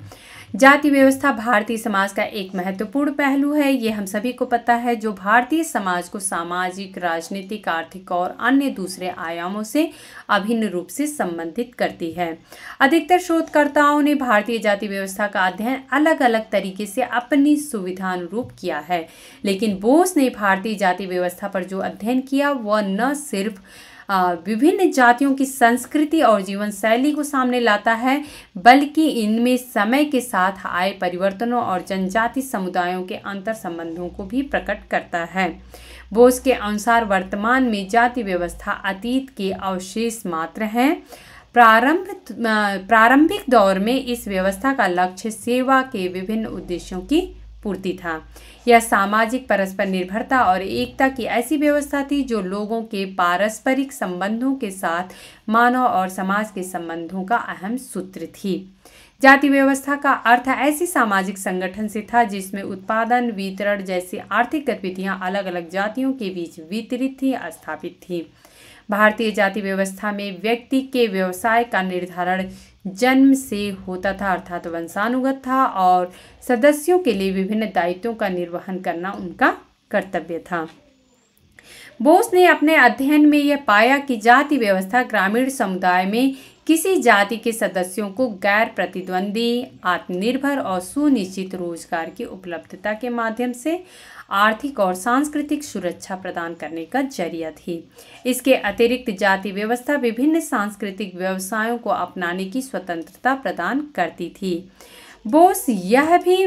जाति व्यवस्था भारतीय समाज का एक महत्वपूर्ण पहलू है ये हम सभी को पता है जो भारतीय समाज को सामाजिक राजनीतिक आर्थिक और अन्य दूसरे आयामों से अभिन्न रूप से संबंधित करती है अधिकतर शोधकर्ताओं ने भारतीय जाति व्यवस्था का अध्ययन अलग अलग तरीके से अपनी सुविधानुरूप किया है लेकिन बोस ने भारतीय जाति व्यवस्था पर जो अध्ययन किया वह न सिर्फ विभिन्न जातियों की संस्कृति और जीवन शैली को सामने लाता है बल्कि इनमें समय के साथ आए परिवर्तनों और जनजाति समुदायों के अंतर संबंधों को भी प्रकट करता है बोस के अनुसार वर्तमान में जाति व्यवस्था अतीत के अवशेष मात्र हैं प्रारंभ प्रारंभिक दौर में इस व्यवस्था का लक्ष्य सेवा के विभिन्न उद्देश्यों की पूर्ति था यह सामाजिक परस्पर निर्भरता और एकता की ऐसी व्यवस्था थी जो लोगों के पारस्परिक संबंधों के साथ मानव और समाज के संबंधों का अहम सूत्र थी जाति व्यवस्था का अर्थ ऐसी सामाजिक संगठन से था जिसमें उत्पादन वितरण जैसी आर्थिक गतिविधियां अलग अलग जातियों के बीच वितरित थी स्थापित थी भारतीय जाति व्यवस्था में व्यक्ति के व्यवसाय का निर्धारण जन्म से होता था अर्थात तो वंशानुगत था और सदस्यों के लिए विभिन्न दायित्वों का निर्वहन करना उनका कर्तव्य था बोस ने अपने अध्ययन में यह पाया कि जाति व्यवस्था ग्रामीण समुदाय में किसी जाति के सदस्यों को गैर प्रतिद्वंदी आत्मनिर्भर और सुनिश्चित रोजगार की उपलब्धता के माध्यम से आर्थिक और सांस्कृतिक सुरक्षा प्रदान करने का जरिया थी इसके अतिरिक्त जाति व्यवस्था विभिन्न सांस्कृतिक व्यवसायों को अपनाने की स्वतंत्रता प्रदान करती थी बोस यह भी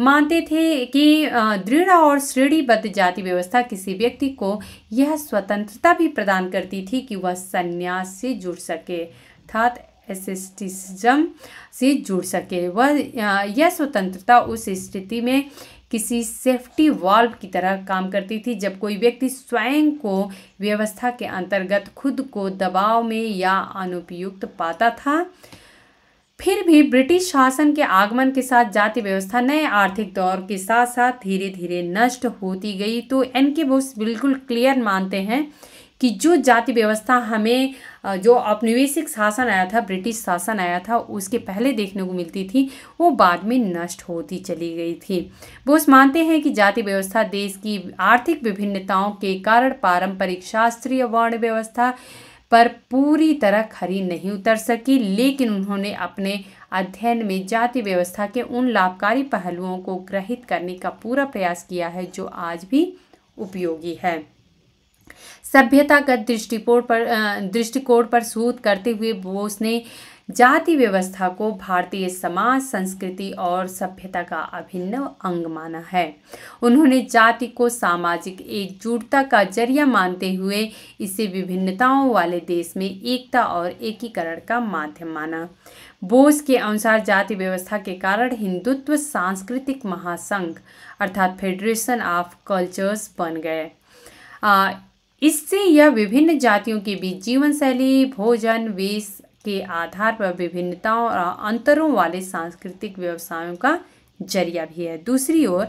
मानते थे कि दृढ़ और श्रेणीबद्ध जाति व्यवस्था किसी व्यक्ति को यह स्वतंत्रता भी प्रदान करती थी कि वह संन्यास से जुड़ सके अर्थात एसिस्टिसम से जुड़ सके वह यह स्वतंत्रता उस स्थिति में किसी सेफ्टी वाल्व की तरह काम करती थी जब कोई व्यक्ति स्वयं को व्यवस्था के अंतर्गत खुद को दबाव में या अनुपयुक्त पाता था फिर भी ब्रिटिश शासन के आगमन के साथ जाति व्यवस्था नए आर्थिक दौर के साथ साथ धीरे धीरे नष्ट होती गई तो एन के बोस बिल्कुल क्लियर मानते हैं कि जो जाति व्यवस्था हमें जो औपनिवेशिक शासन आया था ब्रिटिश शासन आया था उसके पहले देखने को मिलती थी वो बाद में नष्ट होती चली गई थी बोस मानते हैं कि जाति व्यवस्था देश की आर्थिक विभिन्नताओं के कारण पारंपरिक शास्त्रीय वर्ण व्यवस्था पर पूरी तरह खरी नहीं उतर सकी लेकिन उन्होंने अपने अध्ययन में जाति व्यवस्था के उन लाभकारी पहलुओं को ग्रहित करने का पूरा प्रयास किया है जो आज भी उपयोगी है सभ्यतागत दृष्टिकोण पर दृष्टिकोण पर शोध करते हुए बोस ने जाति व्यवस्था को भारतीय समाज संस्कृति और सभ्यता का अभिन्न अंग माना है उन्होंने जाति को सामाजिक एकजुटता का जरिया मानते हुए इसे विभिन्नताओं वाले देश में एकता और एकीकरण का माध्यम माना बोस के अनुसार जाति व्यवस्था के कारण हिंदुत्व सांस्कृतिक महासंघ अर्थात फेडरेशन ऑफ कल्चर्स बन गए इससे यह विभिन्न जातियों के बीच जीवन शैली भोजन वेश के आधार पर विभिन्नताओं और अंतरों वाले सांस्कृतिक व्यवसायों का जरिया भी है दूसरी ओर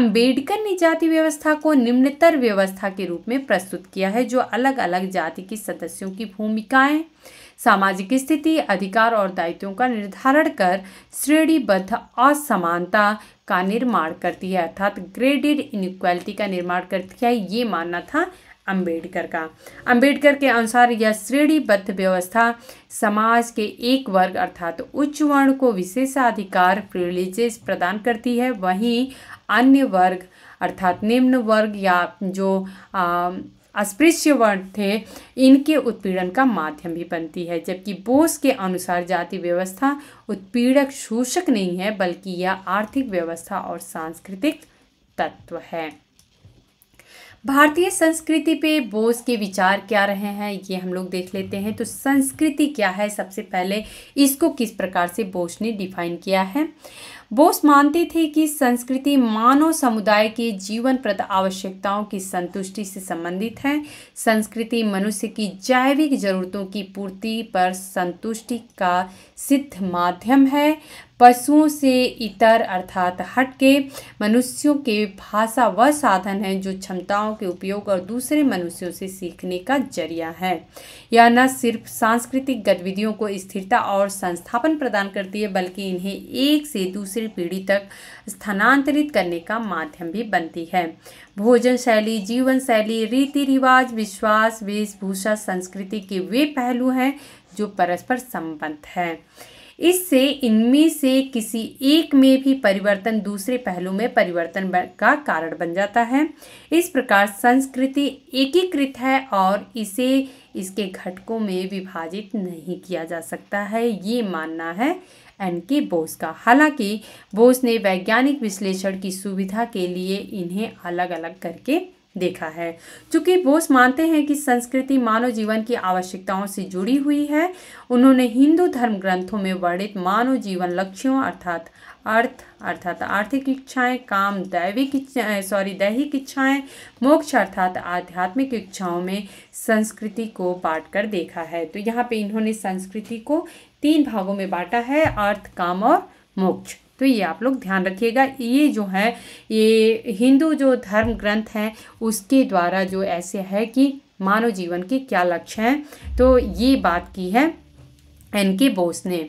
अंबेडकर ने जाति व्यवस्था को निम्नतर व्यवस्था के रूप में प्रस्तुत किया है जो अलग अलग जाति के सदस्यों की भूमिकाएं सामाजिक स्थिति अधिकार और दायित्वों का निर्धारण कर श्रेणीबद्ध असमानता का निर्माण करती है अर्थात ग्रेडेड इनक्वालिटी का निर्माण करती है ये मानना था अंबेडकर का अंबेडकर के अनुसार यह श्रेणीबद्ध व्यवस्था समाज के एक वर्ग अर्थात तो उच्च वर्ण को विशेषाधिकार प्रिविलेजेस प्रदान करती है वहीं अन्य वर्ग अर्थात निम्न वर्ग या जो अस्पृश्य वर्ण थे इनके उत्पीड़न का माध्यम भी बनती है जबकि बोस के अनुसार जाति व्यवस्था उत्पीड़क शोषक नहीं है बल्कि यह आर्थिक व्यवस्था और सांस्कृतिक तत्व है भारतीय संस्कृति पे बोस के विचार क्या रहे हैं ये हम लोग देख लेते हैं तो संस्कृति क्या है सबसे पहले इसको किस प्रकार से बोस ने डिफाइन किया है बोस मानते थे कि संस्कृति मानव समुदाय के जीवन प्रद आवश्यकताओं की संतुष्टि से संबंधित है संस्कृति मनुष्य की जैविक जरूरतों की पूर्ति पर संतुष्टि का सिद्ध माध्यम है पशुओं से इतर अर्थात हट के मनुष्यों के भाषा वह साधन है जो क्षमताओं के उपयोग और दूसरे मनुष्यों से सीखने का जरिया है यह न सिर्फ सांस्कृतिक गतिविधियों को स्थिरता और संस्थापन प्रदान करती है बल्कि इन्हें एक से दूसरी पीढ़ी तक स्थानांतरित करने का माध्यम भी बनती है भोजन शैली जीवन शैली रीति रिवाज विश्वास वेशभूषा संस्कृति के वे पहलू हैं जो परस्पर संबंध है इससे इनमें से किसी एक में भी परिवर्तन दूसरे पहलू में परिवर्तन का कारण बन जाता है इस प्रकार संस्कृति एकीकृत है और इसे इसके घटकों में विभाजित नहीं किया जा सकता है ये मानना है एन के बोस का हालांकि बोस ने वैज्ञानिक विश्लेषण की सुविधा के लिए इन्हें अलग अलग करके देखा है चूँकि बोस मानते हैं कि संस्कृति मानव जीवन की आवश्यकताओं से जुड़ी हुई है उन्होंने हिंदू धर्म ग्रंथों में वर्णित मानव जीवन लक्ष्यों अर्थात अर्थ अर्थात आर्थिक इच्छाएं काम दैविक सॉरी दैहिक इच्छाएं मोक्ष अर्थात आध्यात्मिक इच्छाओं में संस्कृति को बांट कर देखा है तो यहाँ पे इन्होंने संस्कृति को तीन भागों में बांटा है अर्थ काम और मोक्ष तो ये आप लोग ध्यान रखिएगा ये जो है ये हिंदू जो धर्म ग्रंथ हैं उसके द्वारा जो ऐसे है कि मानव जीवन के क्या लक्ष्य हैं तो ये बात की है एन के बोस ने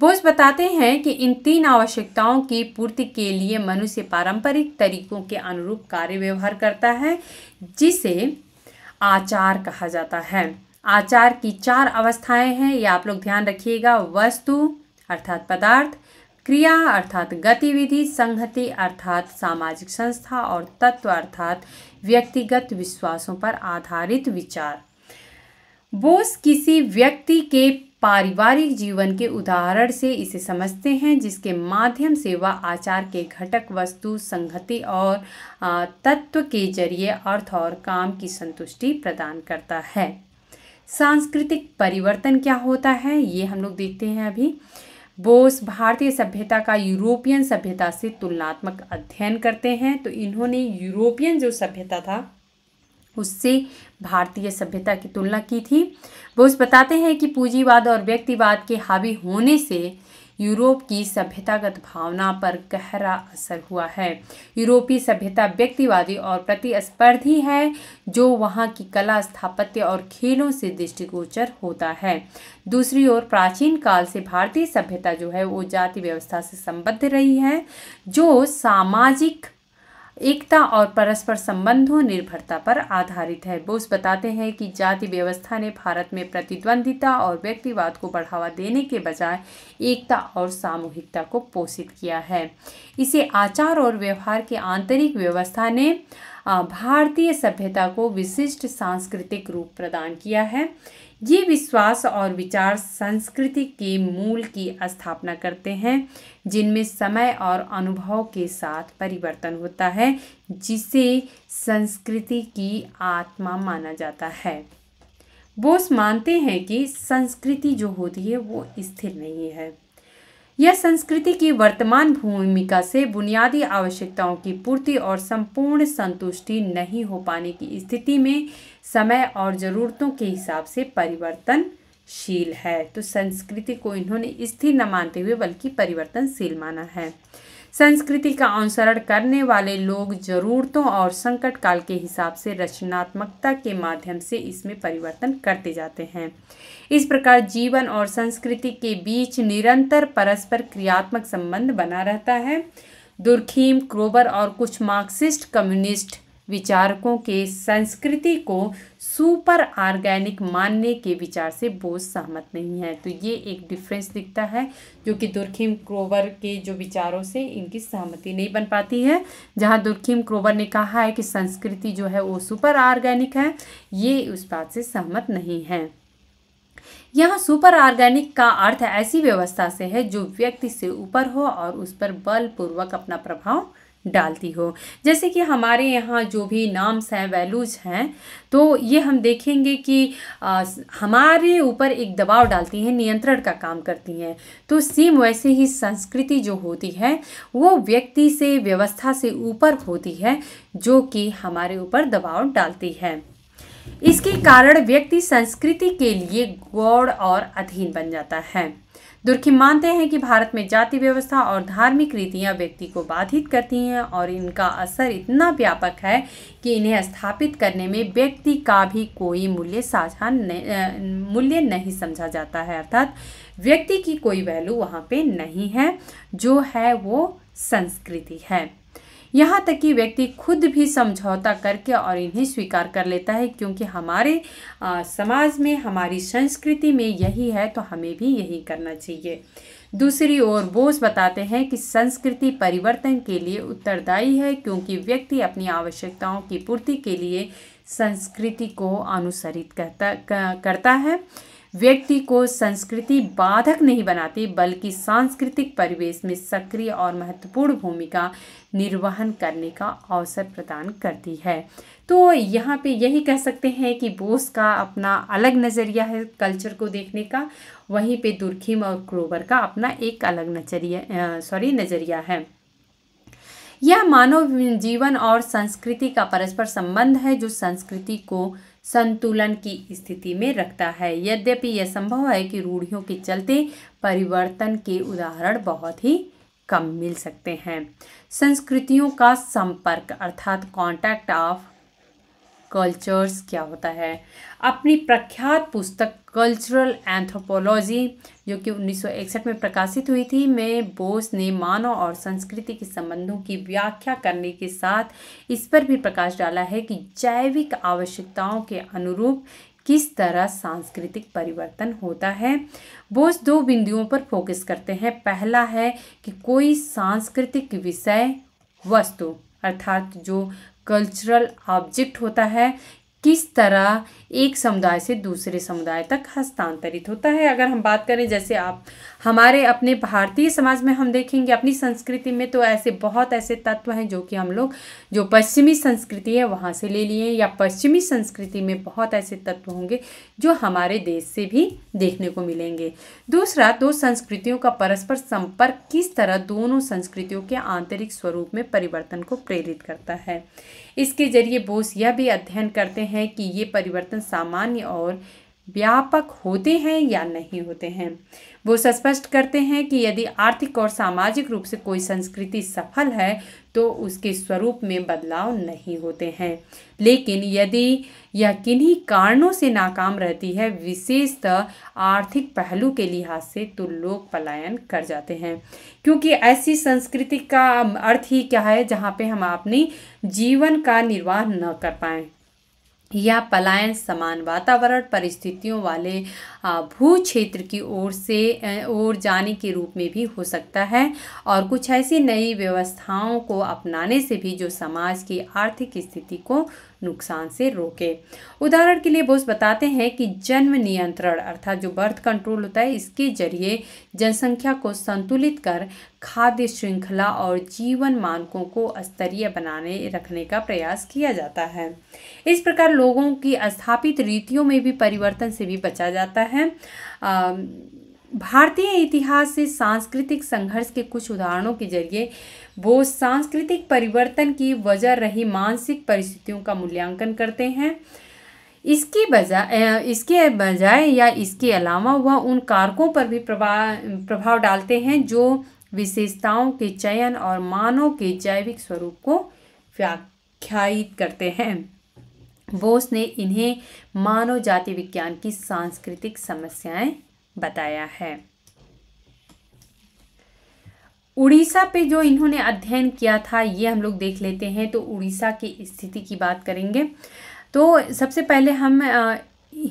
बोस बताते हैं कि इन तीन आवश्यकताओं की पूर्ति के लिए मनुष्य पारंपरिक तरीकों के अनुरूप कार्य व्यवहार करता है जिसे आचार कहा जाता है आचार की चार अवस्थाएं हैं ये आप लोग ध्यान रखिएगा वस्तु अर्थात पदार्थ क्रिया अर्थात गतिविधि संहति अर्थात सामाजिक संस्था और तत्व अर्थात व्यक्तिगत विश्वासों पर आधारित विचार बोस किसी व्यक्ति के पारिवारिक जीवन के उदाहरण से इसे समझते हैं जिसके माध्यम से वह आचार के घटक वस्तु संहति और तत्व के जरिए अर्थ और काम की संतुष्टि प्रदान करता है सांस्कृतिक परिवर्तन क्या होता है ये हम लोग देखते हैं अभी बोस भारतीय सभ्यता का यूरोपियन सभ्यता से तुलनात्मक अध्ययन करते हैं तो इन्होंने यूरोपियन जो सभ्यता था उससे भारतीय सभ्यता की तुलना की थी बोस बताते हैं कि पूंजीवाद और व्यक्तिवाद के हावी होने से यूरोप की सभ्यतागत भावना पर गहरा असर हुआ है यूरोपीय सभ्यता व्यक्तिवादी और प्रतिस्पर्धी है जो वहाँ की कला स्थापत्य और खेलों से दृष्टिगोचर होता है दूसरी ओर प्राचीन काल से भारतीय सभ्यता जो है वो जाति व्यवस्था से संबद्ध रही है जो सामाजिक एकता और परस्पर संबंधों निर्भरता पर आधारित है बोस बताते हैं कि जाति व्यवस्था ने भारत में प्रतिद्वंदिता और व्यक्तिवाद को बढ़ावा देने के बजाय एकता और सामूहिकता को पोषित किया है इसे आचार और व्यवहार के आंतरिक व्यवस्था ने भारतीय सभ्यता को विशिष्ट सांस्कृतिक रूप प्रदान किया है ये विश्वास और विचार संस्कृति के मूल की स्थापना करते हैं जिनमें समय और अनुभव के साथ परिवर्तन होता है जिसे संस्कृति की आत्मा माना जाता है बोस मानते हैं कि संस्कृति जो होती है वो स्थिर नहीं है यह संस्कृति की वर्तमान भूमिका से बुनियादी आवश्यकताओं की पूर्ति और संपूर्ण संतुष्टि नहीं हो पाने की स्थिति में समय और ज़रूरतों के हिसाब से परिवर्तनशील है तो संस्कृति को इन्होंने स्थिर न मानते हुए बल्कि परिवर्तनशील माना है संस्कृति का अनुसरण करने वाले लोग जरूरतों और संकट काल के हिसाब से रचनात्मकता के माध्यम से इसमें परिवर्तन करते जाते हैं इस प्रकार जीवन और संस्कृति के बीच निरंतर परस्पर क्रियात्मक संबंध बना रहता है दुर्खीम क्रोबर और कुछ मार्क्सिस्ट कम्युनिस्ट विचारकों के संस्कृति को सुपर ऑर्गेनिक मानने के विचार से बोस सहमत नहीं है तो ये एक डिफरेंस दिखता है जो कि दुर्खिम क्रोवर के जो विचारों से इनकी सहमति नहीं बन पाती है जहाँ दुर्खिम क्रोवर ने कहा है कि संस्कृति जो है वो सुपर ऑर्गेनिक है ये उस बात से सहमत नहीं है यहाँ सुपर ऑर्गेनिक का अर्थ ऐसी व्यवस्था से है जो व्यक्ति से ऊपर हो और उस पर बलपूर्वक अपना प्रभाव डालती हो जैसे कि हमारे यहाँ जो भी नाम्स हैं वैल्यूज़ हैं तो ये हम देखेंगे कि आ, हमारे ऊपर एक दबाव डालती हैं नियंत्रण का काम करती हैं तो सेम वैसे ही संस्कृति जो होती है वो व्यक्ति से व्यवस्था से ऊपर होती है जो कि हमारे ऊपर दबाव डालती है इसके कारण व्यक्ति संस्कृति के लिए गौड़ और अधीन बन जाता है दुर्खी मानते हैं कि भारत में जाति व्यवस्था और धार्मिक रीतियां व्यक्ति को बाधित करती हैं और इनका असर इतना व्यापक है कि इन्हें स्थापित करने में व्यक्ति का भी कोई मूल्य साझा मूल्य नहीं समझा जाता है अर्थात व्यक्ति की कोई वैल्यू वहाँ पे नहीं है जो है वो संस्कृति है यहाँ तक कि व्यक्ति खुद भी समझौता करके और इन्हें स्वीकार कर लेता है क्योंकि हमारे आ, समाज में हमारी संस्कृति में यही है तो हमें भी यही करना चाहिए दूसरी ओर बोस बताते हैं कि संस्कृति परिवर्तन के लिए उत्तरदायी है क्योंकि व्यक्ति अपनी आवश्यकताओं की पूर्ति के लिए संस्कृति को अनुसरित करता करता है व्यक्ति को संस्कृति बाधक नहीं बनाती बल्कि सांस्कृतिक परिवेश में सक्रिय और महत्वपूर्ण भूमिका निर्वहन करने का अवसर प्रदान करती है तो यहाँ पे यही कह सकते हैं कि बोस का अपना अलग नज़रिया है कल्चर को देखने का वहीं पे दुर्खिम और क्रोवर का अपना एक अलग नजरिया सॉरी नज़रिया है यह मानव जीवन और संस्कृति का परस्पर संबंध है जो संस्कृति को संतुलन की स्थिति में रखता है यद्यपि यह संभव है कि रूढ़ियों के चलते परिवर्तन के उदाहरण बहुत ही कम मिल सकते हैं संस्कृतियों का संपर्क अर्थात कांटेक्ट ऑफ कल्चर्स क्या होता है अपनी प्रख्यात पुस्तक कल्चरल एंथ्रोपोलॉजी जो कि 1961 में प्रकाशित हुई थी में बोस ने मानव और संस्कृति के संबंधों की व्याख्या करने के साथ इस पर भी प्रकाश डाला है कि जैविक आवश्यकताओं के अनुरूप किस तरह सांस्कृतिक परिवर्तन होता है बोस दो बिंदुओं पर फोकस करते हैं पहला है कि कोई सांस्कृतिक विषय वस्तु अर्थात जो कल्चरल ऑब्जेक्ट होता है किस तरह एक समुदाय से दूसरे समुदाय तक हस्तांतरित होता है अगर हम बात करें जैसे आप हमारे अपने भारतीय समाज में हम देखेंगे अपनी संस्कृति में तो ऐसे बहुत ऐसे तत्व हैं जो कि हम लोग जो पश्चिमी संस्कृति है वहाँ से ले लिए या पश्चिमी संस्कृति में बहुत ऐसे तत्व होंगे जो हमारे देश से भी देखने को मिलेंगे दूसरा दो संस्कृतियों का परस्पर संपर्क किस तरह दोनों संस्कृतियों के आंतरिक स्वरूप में परिवर्तन को प्रेरित करता है इसके जरिए बोस यह भी अध्ययन करते हैं कि ये परिवर्तन सामान्य और व्यापक होते हैं या नहीं होते हैं वो स्पष्ट करते हैं कि यदि आर्थिक और सामाजिक रूप से कोई संस्कृति सफल है तो उसके स्वरूप में बदलाव नहीं होते हैं लेकिन यदि यह किन्हीं कारणों से नाकाम रहती है विशेषतः आर्थिक पहलू के लिहाज से तो लोग पलायन कर जाते हैं क्योंकि ऐसी संस्कृति का अर्थ ही क्या है जहाँ पे हम अपनी जीवन का निर्वाह न कर पाएँ या पलायन समान वातावरण परिस्थितियों वाले भू क्षेत्र की ओर से ओर जाने के रूप में भी हो सकता है और कुछ ऐसी नई व्यवस्थाओं को अपनाने से भी जो समाज की आर्थिक स्थिति को नुकसान से रोके उदाहरण के लिए बोस बताते हैं कि जन्म नियंत्रण अर्थात जो बर्थ कंट्रोल होता है इसके जरिए जनसंख्या को संतुलित कर खाद्य श्रृंखला और जीवन मानकों को स्तरीय बनाने रखने का प्रयास किया जाता है इस प्रकार लोगों की स्थापित रीतियों में भी परिवर्तन से भी बचा जाता है आ, भारतीय इतिहास से सांस्कृतिक संघर्ष के कुछ उदाहरणों के जरिए वो सांस्कृतिक परिवर्तन की वजह रही मानसिक परिस्थितियों का मूल्यांकन करते हैं इसकी बजाय इसके बजाय या इसके अलावा वह उन कारकों पर भी प्रभाव प्रभाव डालते हैं जो विशेषताओं के चयन और मानव के जैविक स्वरूप को व्याख्यायित करते हैं बोस ने इन्हें मानव जाति विज्ञान की सांस्कृतिक समस्याएं बताया है उड़ीसा पे जो इन्होंने अध्ययन किया था ये हम लोग देख लेते हैं तो उड़ीसा की स्थिति की बात करेंगे तो सबसे पहले हम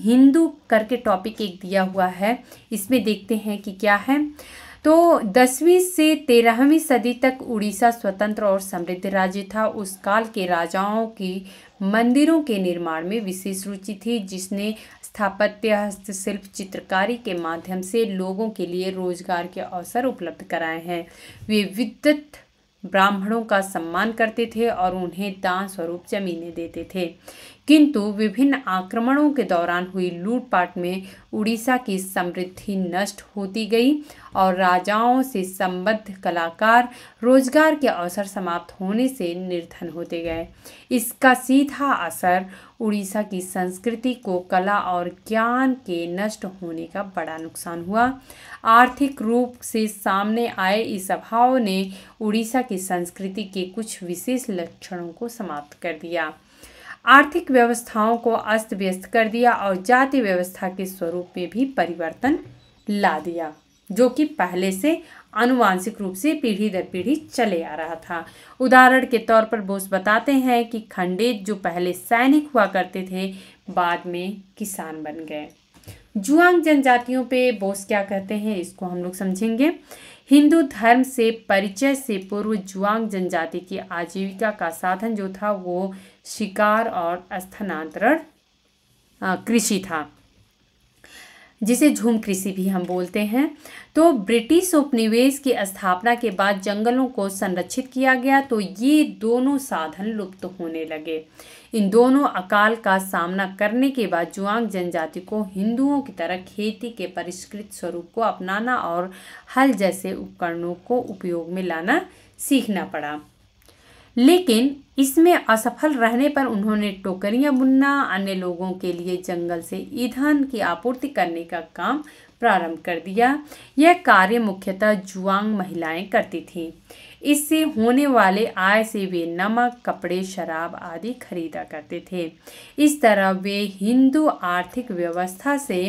हिंदू करके टॉपिक एक दिया हुआ है इसमें देखते हैं कि क्या है तो दसवीं से तेरहवीं सदी तक उड़ीसा स्वतंत्र और समृद्ध राज्य था उस काल के राजाओं की मंदिरों के निर्माण में विशेष रुचि थी जिसने स्थापत्य हस्तशिल्प चित्रकारी के माध्यम से लोगों के लिए रोजगार के अवसर उपलब्ध कराए हैं वे विद्युत ब्राह्मणों का सम्मान करते थे और उन्हें दान स्वरूप जमीनें देते थे किंतु विभिन्न आक्रमणों के दौरान हुई लूटपाट में उड़ीसा की समृद्धि नष्ट होती गई और राजाओं से संबद्ध कलाकार रोजगार के अवसर समाप्त होने से निर्धन होते गए इसका सीधा असर उड़ीसा की संस्कृति को कला और ज्ञान के नष्ट होने का बड़ा नुकसान हुआ आर्थिक रूप से सामने आए इस अभाव ने उड़ीसा की संस्कृति के कुछ विशेष लक्षणों को समाप्त कर दिया आर्थिक व्यवस्थाओं को अस्त व्यस्त कर दिया और जाति व्यवस्था के स्वरूप में भी परिवर्तन ला दिया जो कि पहले से अनुवांशिक रूप से पीढ़ी दर पीढ़ी चले आ रहा था उदाहरण के तौर पर बोस बताते हैं कि खंडित जो पहले सैनिक हुआ करते थे बाद में किसान बन गए जुआंग जनजातियों पे बोस क्या कहते हैं इसको हम लोग समझेंगे हिंदू धर्म से परिचय से पूर्व जुआंग जनजाति की आजीविका का साधन जो था वो शिकार और स्थानांतरण कृषि था जिसे झूम कृषि भी हम बोलते हैं तो ब्रिटिश उपनिवेश की स्थापना के बाद जंगलों को संरक्षित किया गया तो ये दोनों साधन लुप्त होने लगे इन दोनों अकाल का सामना करने के बाद जुआंग जनजाति को हिंदुओं की तरह खेती के परिष्कृत स्वरूप को अपनाना और हल जैसे उपकरणों को उपयोग में लाना सीखना पड़ा लेकिन इसमें असफल रहने पर उन्होंने टोकरियां बुनना अन्य लोगों के लिए जंगल से ईंधन की आपूर्ति करने का काम प्रारंभ कर दिया यह कार्य मुख्यतः जुआंग महिलाएं करती थीं इससे होने वाले आय से वे नमक कपड़े शराब आदि खरीदा करते थे इस तरह वे हिंदू आर्थिक व्यवस्था से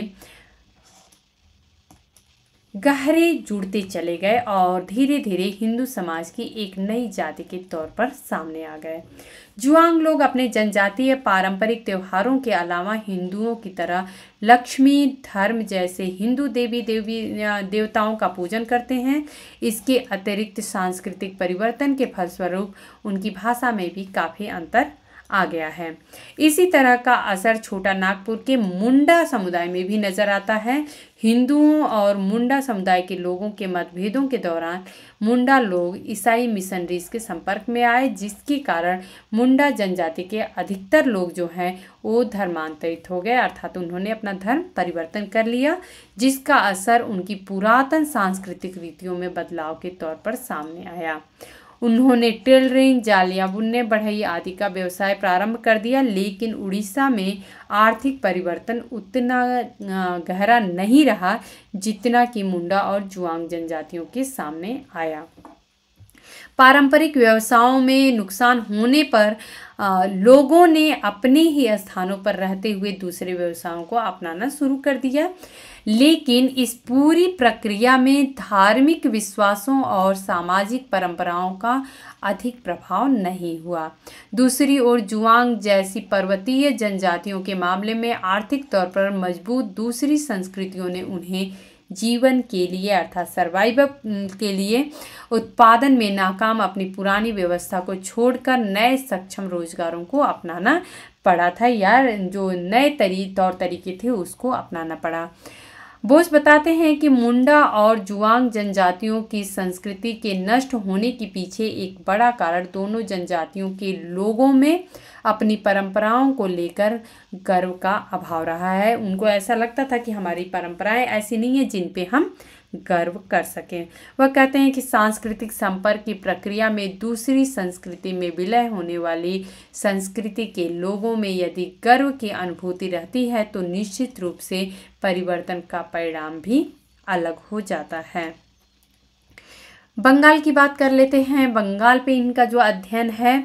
गहरे जुड़ते चले गए और धीरे धीरे हिंदू समाज की एक नई जाति के तौर पर सामने आ गए जुआंग लोग अपने जनजातीय पारंपरिक त्योहारों के अलावा हिंदुओं की तरह लक्ष्मी धर्म जैसे हिंदू देवी देवी देवताओं का पूजन करते हैं इसके अतिरिक्त सांस्कृतिक परिवर्तन के फलस्वरूप उनकी भाषा में भी काफ़ी अंतर आ गया है इसी तरह का असर छोटा नागपुर के मुंडा समुदाय में भी नज़र आता है हिंदुओं और मुंडा समुदाय के लोगों के मतभेदों के दौरान मुंडा लोग ईसाई मिशनरीज के संपर्क में आए जिसके कारण मुंडा जनजाति के अधिकतर लोग जो हैं वो धर्मांतरित हो गए अर्थात उन्होंने अपना धर्म परिवर्तन कर लिया जिसका असर उनकी पुरातन सांस्कृतिक रीतियों में बदलाव के तौर पर सामने आया उन्होंने टेलरिंग जालिया बुनने बढ़ई आदि का व्यवसाय प्रारंभ कर दिया लेकिन उड़ीसा में आर्थिक परिवर्तन उतना गहरा नहीं रहा जितना कि मुंडा और जुआंग जनजातियों के सामने आया पारंपरिक व्यवसायों में नुकसान होने पर आ, लोगों ने अपने ही स्थानों पर रहते हुए दूसरे व्यवसायों को अपनाना शुरू कर दिया लेकिन इस पूरी प्रक्रिया में धार्मिक विश्वासों और सामाजिक परंपराओं का अधिक प्रभाव नहीं हुआ दूसरी ओर जुआंग जैसी पर्वतीय जनजातियों के मामले में आर्थिक तौर पर मजबूत दूसरी संस्कृतियों ने उन्हें जीवन के लिए अर्थात सर्वाइवल के लिए उत्पादन में नाकाम अपनी पुरानी व्यवस्था को छोड़कर नए सक्षम रोजगारों को अपनाना पड़ा था या जो नए तरी तौर तरीके थे उसको अपनाना पड़ा बोस बताते हैं कि मुंडा और जुआंग जनजातियों की संस्कृति के नष्ट होने के पीछे एक बड़ा कारण दोनों जनजातियों के लोगों में अपनी परंपराओं को लेकर गर्व का अभाव रहा है उनको ऐसा लगता था कि हमारी परंपराएं ऐसी नहीं है जिन पे हम गर्व कर सकें वह कहते हैं कि सांस्कृतिक संपर्क की प्रक्रिया में दूसरी संस्कृति में विलय होने वाली संस्कृति के लोगों में यदि गर्व की अनुभूति रहती है तो निश्चित रूप से परिवर्तन का परिणाम भी अलग हो जाता है बंगाल की बात कर लेते हैं बंगाल पे इनका जो अध्ययन है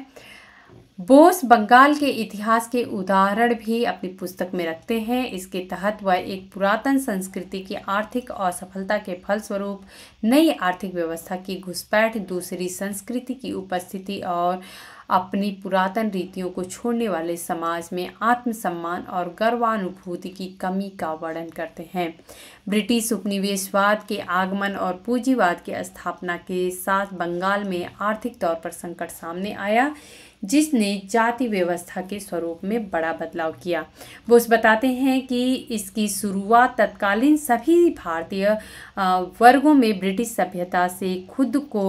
बोस बंगाल के इतिहास के उदाहरण भी अपनी पुस्तक में रखते हैं इसके तहत वह एक पुरातन संस्कृति की आर्थिक असफलता के फलस्वरूप नई आर्थिक व्यवस्था की घुसपैठ दूसरी संस्कृति की उपस्थिति और अपनी पुरातन रीतियों को छोड़ने वाले समाज में आत्मसम्मान और गर्वानुभूति की कमी का वर्णन करते हैं ब्रिटिश उपनिवेशवाद के आगमन और पूंजीवाद की स्थापना के साथ बंगाल में आर्थिक तौर पर संकट सामने आया जिसने जाति व्यवस्था के स्वरूप में बड़ा बदलाव किया वो बताते हैं कि इसकी शुरुआत तत्कालीन सभी भारतीय वर्गों में ब्रिटिश सभ्यता से खुद को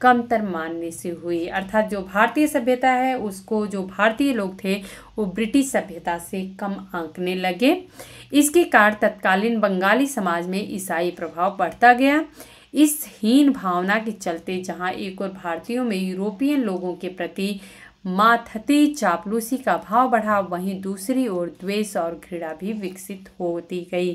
कमतर मानने से हुई अर्थात जो भारतीय सभ्यता है उसको जो भारतीय लोग थे वो ब्रिटिश सभ्यता से कम आंकने लगे इसके कारण तत्कालीन बंगाली समाज में ईसाई प्रभाव बढ़ता गया इस हीन भावना के चलते जहाँ एक और भारतीयों में यूरोपियन लोगों के प्रति माथती चापलूसी का भाव बढ़ा वहीं दूसरी ओर द्वेष और घृणा भी विकसित होती गई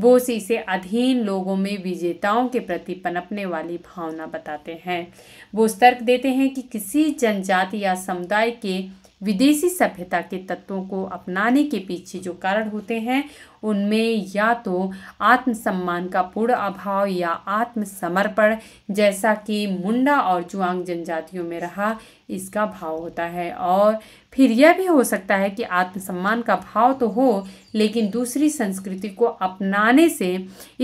बोस इसे अधीन लोगों में विजेताओं के प्रति पनपने वाली भावना बताते हैं बोस तर्क देते हैं कि किसी जनजाति या समुदाय के विदेशी सभ्यता के तत्वों को अपनाने के पीछे जो कारण होते हैं उनमें या तो आत्मसम्मान का पूर्ण अभाव या आत्मसमर्पण जैसा कि मुंडा और जुआंग जनजातियों में रहा इसका भाव होता है और फिर यह भी हो सकता है कि आत्मसम्मान का भाव तो हो लेकिन दूसरी संस्कृति को अपनाने से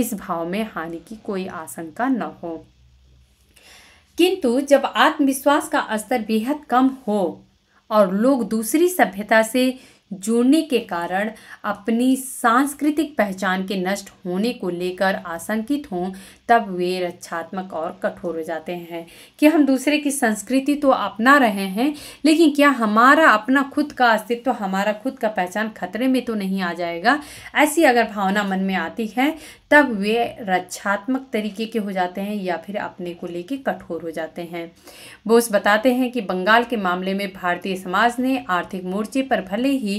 इस भाव में हानि की कोई आशंका न हो किंतु जब आत्मविश्वास का स्तर बेहद कम हो और लोग दूसरी सभ्यता से जुड़ने के कारण अपनी सांस्कृतिक पहचान के नष्ट होने को लेकर आशंकित हों तब वे रक्षात्मक और कठोर हो जाते हैं कि हम दूसरे की संस्कृति तो अपना रहे हैं लेकिन क्या हमारा अपना खुद का अस्तित्व तो हमारा खुद का पहचान खतरे में तो नहीं आ जाएगा ऐसी अगर भावना मन में आती है तब वे रक्षात्मक तरीके के हो जाते हैं या फिर अपने को लेके कठोर हो जाते हैं बोस बताते हैं कि बंगाल के मामले में भारतीय समाज ने आर्थिक मोर्चे पर भले ही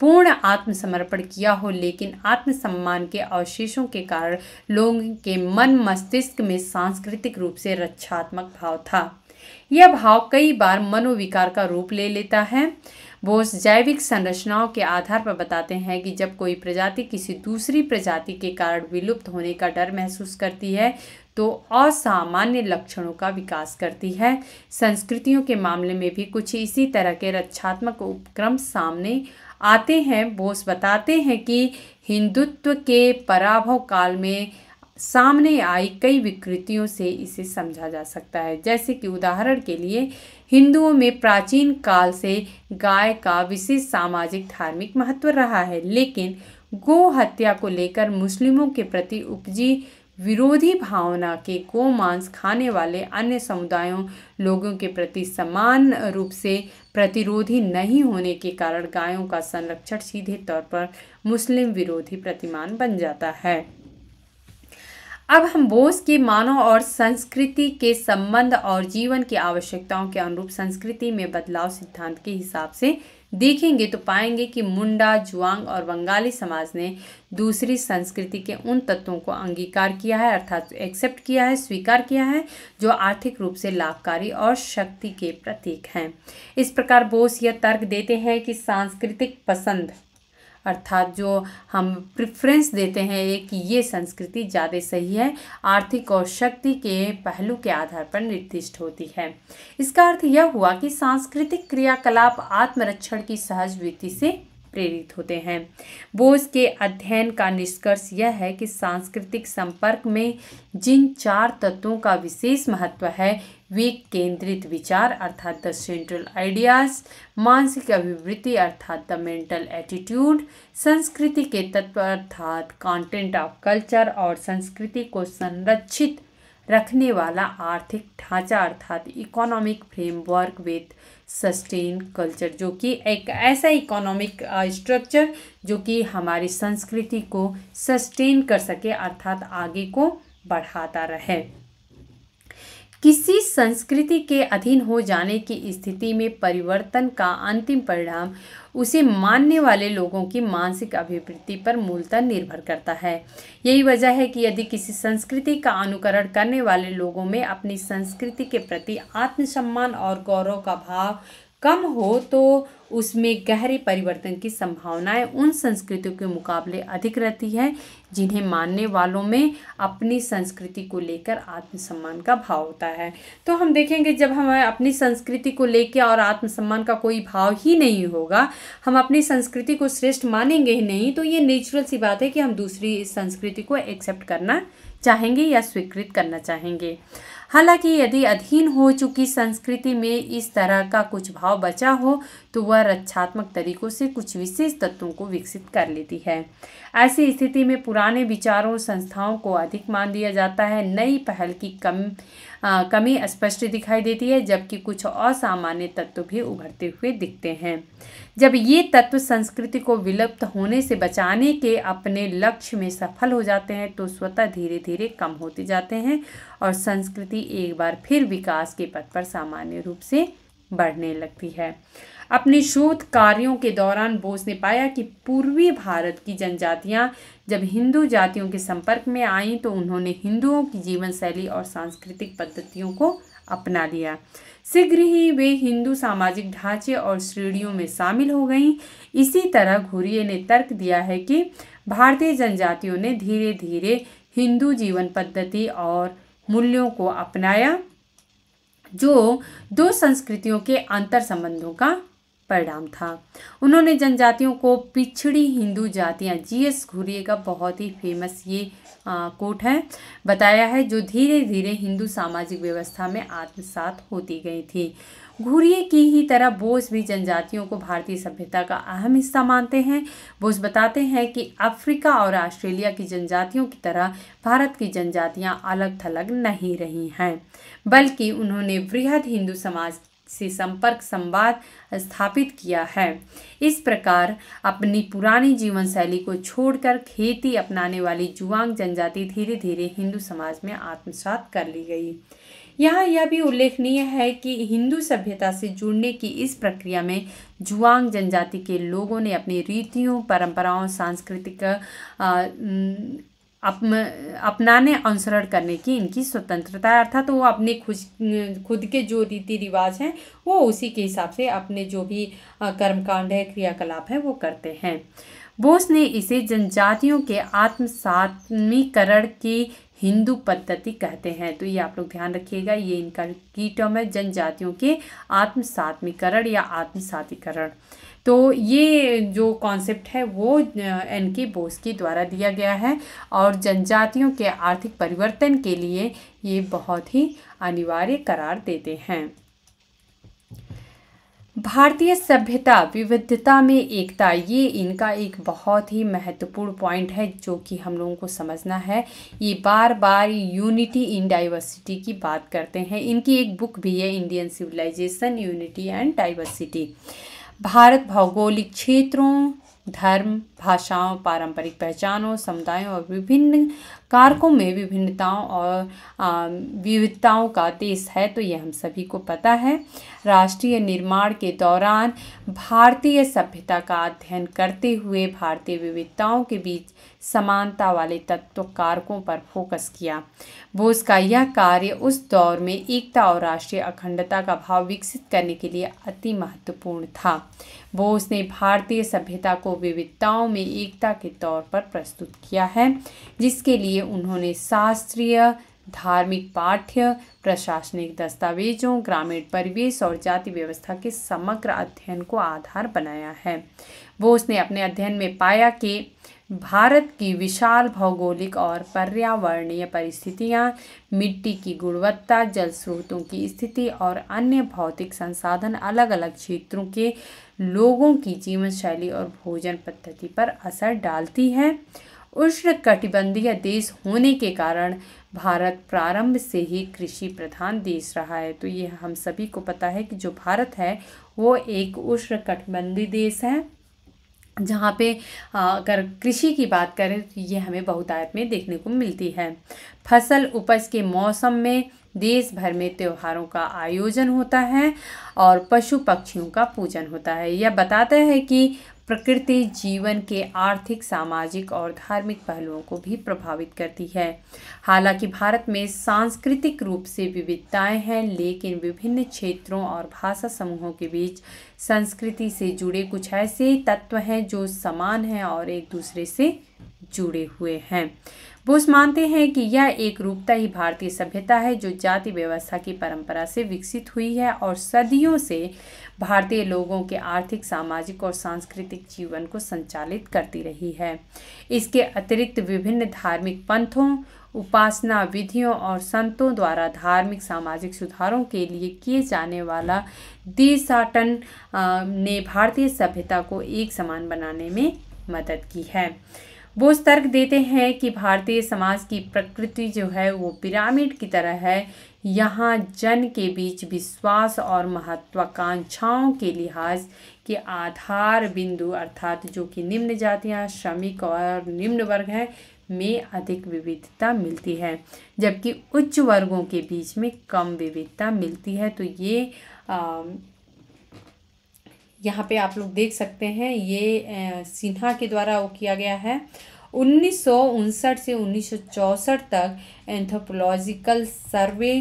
पूर्ण आत्मसमर्पण किया हो लेकिन आत्मसम्मान के अवशेषों के कारण लोगों के मन मस्तिष्क में सांस्कृतिक रूप से रक्षात्मक भाव था यह भाव कई बार मनोविकार का रूप ले लेता है बोस जैविक संरचनाओं के आधार पर बताते हैं कि जब कोई प्रजाति किसी दूसरी प्रजाति के कारण विलुप्त होने का डर महसूस करती है तो असामान्य लक्षणों का विकास करती है संस्कृतियों के मामले में भी कुछ इसी तरह के रक्षात्मक उपक्रम सामने आते हैं बोस बताते हैं कि हिंदुत्व के पराभव काल में सामने आई कई विकृतियों से इसे समझा जा सकता है जैसे कि उदाहरण के लिए हिंदुओं में प्राचीन काल से गाय का विशेष सामाजिक धार्मिक महत्व रहा है लेकिन गो हत्या को लेकर मुस्लिमों के प्रति उपजी विरोधी भावना के गोमांस खाने वाले अन्य समुदायों लोगों के प्रति समान रूप से प्रतिरोधी नहीं होने के कारण गायों का संरक्षण सीधे तौर पर मुस्लिम विरोधी प्रतिमान बन जाता है अब हम बोस के मानव और संस्कृति के संबंध और जीवन की आवश्यकताओं के अनुरूप संस्कृति में बदलाव सिद्धांत के हिसाब से देखेंगे तो पाएंगे कि मुंडा जुआंग और बंगाली समाज ने दूसरी संस्कृति के उन तत्वों को अंगीकार किया है अर्थात एक्सेप्ट किया है स्वीकार किया है जो आर्थिक रूप से लाभकारी और शक्ति के प्रतीक हैं इस प्रकार बोस यह तर्क देते हैं कि सांस्कृतिक पसंद अर्थात जो हम प्रिफ्रेंस देते हैं एक ये संस्कृति ज़्यादा सही है आर्थिक और शक्ति के पहलू के आधार पर निर्दिष्ट होती है इसका अर्थ यह हुआ कि सांस्कृतिक क्रियाकलाप आत्मरक्षण की सहज वृत्ति से प्रेरित होते हैं बोस के अध्ययन का निष्कर्ष यह है कि सांस्कृतिक संपर्क में जिन चार तत्वों का विशेष महत्व है वीक केंद्रित विचार अर्थात द सेंट्रल आइडियाज मानसिक अभिवृत्ति अर्थात द मेंटल एटीट्यूड संस्कृति के तत्व अर्थात कंटेंट ऑफ कल्चर और संस्कृति को संरक्षित रखने वाला आर्थिक ढांचा अर्थात economic framework with sustain culture जो कि एक ऐसा इकोनॉमिक स्ट्रक्चर uh, जो कि हमारी संस्कृति को सस्टेन कर सके अर्थात आगे को बढ़ाता रहे किसी संस्कृति के अधीन हो जाने की स्थिति में परिवर्तन का अंतिम परिणाम उसे मानने वाले लोगों की मानसिक अभिवृत्ति पर मूलतः निर्भर करता है यही वजह है कि यदि किसी संस्कृति का अनुकरण करने वाले लोगों में अपनी संस्कृति के प्रति आत्मसम्मान और गौरव का भाव कम हो तो उसमें गहरे परिवर्तन की संभावनाएं उन संस्कृतियों के मुकाबले अधिक रहती हैं जिन्हें मानने वालों में अपनी संस्कृति को लेकर आत्मसम्मान का भाव होता है तो हम देखेंगे जब हम अपनी संस्कृति को लेकर और आत्मसम्मान का कोई भाव ही नहीं होगा हम अपनी संस्कृति को श्रेष्ठ मानेंगे ही नहीं तो ये नेचुरल सी बात है कि हम दूसरी संस्कृति को एक्सेप्ट करना चाहेंगे या स्वीकृत करना चाहेंगे हालांकि यदि अधीन हो चुकी संस्कृति में इस तरह का कुछ भाव बचा हो तो वह रक्षात्मक तरीकों से कुछ विशेष तत्वों को विकसित कर लेती है ऐसी स्थिति में पुराने विचारों संस्थाओं को अधिक मान दिया जाता है नई पहल की कम आ, कमी स्पष्ट दिखाई देती है जबकि कुछ असामान्य तत्व भी उभरते हुए दिखते हैं जब ये तत्व संस्कृति को विलुप्त होने से बचाने के अपने लक्ष्य में सफल हो जाते हैं तो स्वतः धीरे धीरे कम होते जाते हैं और संस्कृति एक बार फिर विकास के पथ पर सामान्य रूप से बढ़ने लगती है अपने शोध कार्यों के दौरान बोस ने पाया कि पूर्वी भारत की जनजातियां जब हिंदू जातियों के संपर्क में आईं तो उन्होंने हिंदुओं की जीवन शैली और सांस्कृतिक पद्धतियों को अपना लिया शीघ्र ही वे हिंदू सामाजिक ढांचे और श्रेणियों में शामिल हो गईं इसी तरह घुरिये ने तर्क दिया है कि भारतीय जनजातियों ने धीरे धीरे हिंदू जीवन पद्धति और मूल्यों को अपनाया जो दो संस्कृतियों के अंतर संबंधों का परिणाम था उन्होंने जनजातियों को पिछड़ी हिंदू जातियां जीएस घुरिये का बहुत ही फेमस ये कोट है बताया है जो धीरे धीरे हिंदू सामाजिक व्यवस्था में आत्मसात होती गई थी घूरिए की ही तरह बोस भी जनजातियों को भारतीय सभ्यता का अहम हिस्सा मानते हैं बोस बताते हैं कि अफ्रीका और ऑस्ट्रेलिया की जनजातियों की तरह भारत की जनजातियां अलग थलग नहीं रही हैं बल्कि उन्होंने वृहद हिंदू समाज से संपर्क संवाद स्थापित किया है इस प्रकार अपनी पुरानी जीवन शैली को छोड़कर खेती अपनाने वाली जुआंग जनजाति धीरे धीरे हिंदू समाज में आत्मसात कर ली गई यहाँ यह भी उल्लेखनीय है कि हिंदू सभ्यता से जुड़ने की इस प्रक्रिया में जुआंग जनजाति के लोगों ने अपनी रीतियों परंपराओं सांस्कृतिक अप, अपनाने अनुसरण करने की इनकी स्वतंत्रता है अर्थात तो वो अपने खुद खुद के जो रीति रिवाज हैं वो उसी के हिसाब से अपने जो भी कर्मकांड है क्रियाकलाप है वो करते हैं बोस ने इसे जनजातियों के आत्मसात्मीकरण की हिंदू पद्धति कहते हैं तो ये आप लोग ध्यान रखिएगा ये इनका की टर्म है जनजातियों के आत्मसात्मीकरण या आत्मसातीकरण तो ये जो कॉन्सेप्ट है वो एन के बोस के द्वारा दिया गया है और जनजातियों के आर्थिक परिवर्तन के लिए ये बहुत ही अनिवार्य करार देते हैं भारतीय सभ्यता विविधता में एकता ये इनका एक बहुत ही महत्वपूर्ण पॉइंट है जो कि हम लोगों को समझना है ये बार बार यूनिटी इन डाइवर्सिटी की बात करते हैं इनकी एक बुक भी है Indian civilization unity and diversity Bharat भौगोलिक क्षेत्रों धर्म भाषाओं पारंपरिक पहचानों समुदायों और विभिन्न कारकों में विभिन्नताओं और विविधताओं का देश है तो यह हम सभी को पता है राष्ट्रीय निर्माण के दौरान भारतीय सभ्यता का अध्ययन करते हुए भारतीय विविधताओं के बीच समानता वाले तत्व कारकों पर फोकस किया बोस का यह कार्य उस दौर में एकता और राष्ट्रीय अखंडता का भाव विकसित करने के लिए अति महत्वपूर्ण था बोस ने भारतीय सभ्यता को विविधताओं में एकता के तौर पर प्रस्तुत किया है जिसके लिए उन्होंने शास्त्रीय धार्मिक पाठ्य प्रशासनिक दस्तावेजों ग्रामीण परिवेश और जाति व्यवस्था के समग्र अध्ययन को आधार बनाया है बोस ने अपने अध्ययन में पाया कि भारत की विशाल भौगोलिक और पर्यावरणीय परिस्थितियाँ मिट्टी की गुणवत्ता जल स्रोतों की स्थिति और अन्य भौतिक संसाधन अलग अलग क्षेत्रों के लोगों की जीवन शैली और भोजन पद्धति पर असर डालती है उष्ण कटिबंधीय देश होने के कारण भारत प्रारंभ से ही कृषि प्रधान देश रहा है तो ये हम सभी को पता है कि जो भारत है वो एक उष्ण कटिबंधी देश है जहाँ पे अगर कृषि की बात करें तो ये हमें बहुतायत में देखने को मिलती है फसल उपज के मौसम में देश भर में त्योहारों का आयोजन होता है और पशु पक्षियों का पूजन होता है यह बताता है कि प्रकृति जीवन के आर्थिक सामाजिक और धार्मिक पहलुओं को भी प्रभावित करती है हालांकि भारत में सांस्कृतिक रूप से विविधताएं हैं लेकिन विभिन्न क्षेत्रों और भाषा समूहों के बीच संस्कृति से जुड़े कुछ ऐसे तत्व हैं जो समान हैं और एक दूसरे से जुड़े हुए हैं बोस मानते हैं कि यह एक रूपता ही भारतीय सभ्यता है जो जाति व्यवस्था की परंपरा से विकसित हुई है और सदियों से भारतीय लोगों के आर्थिक सामाजिक और सांस्कृतिक जीवन को संचालित करती रही है इसके अतिरिक्त विभिन्न धार्मिक पंथों उपासना विधियों और संतों द्वारा धार्मिक सामाजिक सुधारों के लिए किए जाने वाला दिशाटन ने भारतीय सभ्यता को एक समान बनाने में मदद की है वो तर्क देते हैं कि भारतीय समाज की प्रकृति जो है वो पिरामिड की तरह है यहाँ जन के बीच विश्वास और महत्वाकांक्षाओं के लिहाज के आधार बिंदु अर्थात जो कि निम्न जातियाँ श्रमिक और निम्न वर्ग हैं में अधिक विविधता मिलती है जबकि उच्च वर्गों के बीच में कम विविधता मिलती है तो ये आ, यहाँ पे आप लोग देख सकते हैं ये सिन्हा के द्वारा वो किया गया है उन्नीस से उन्नीस तक एंथ्रोपोलॉजिकल सर्वे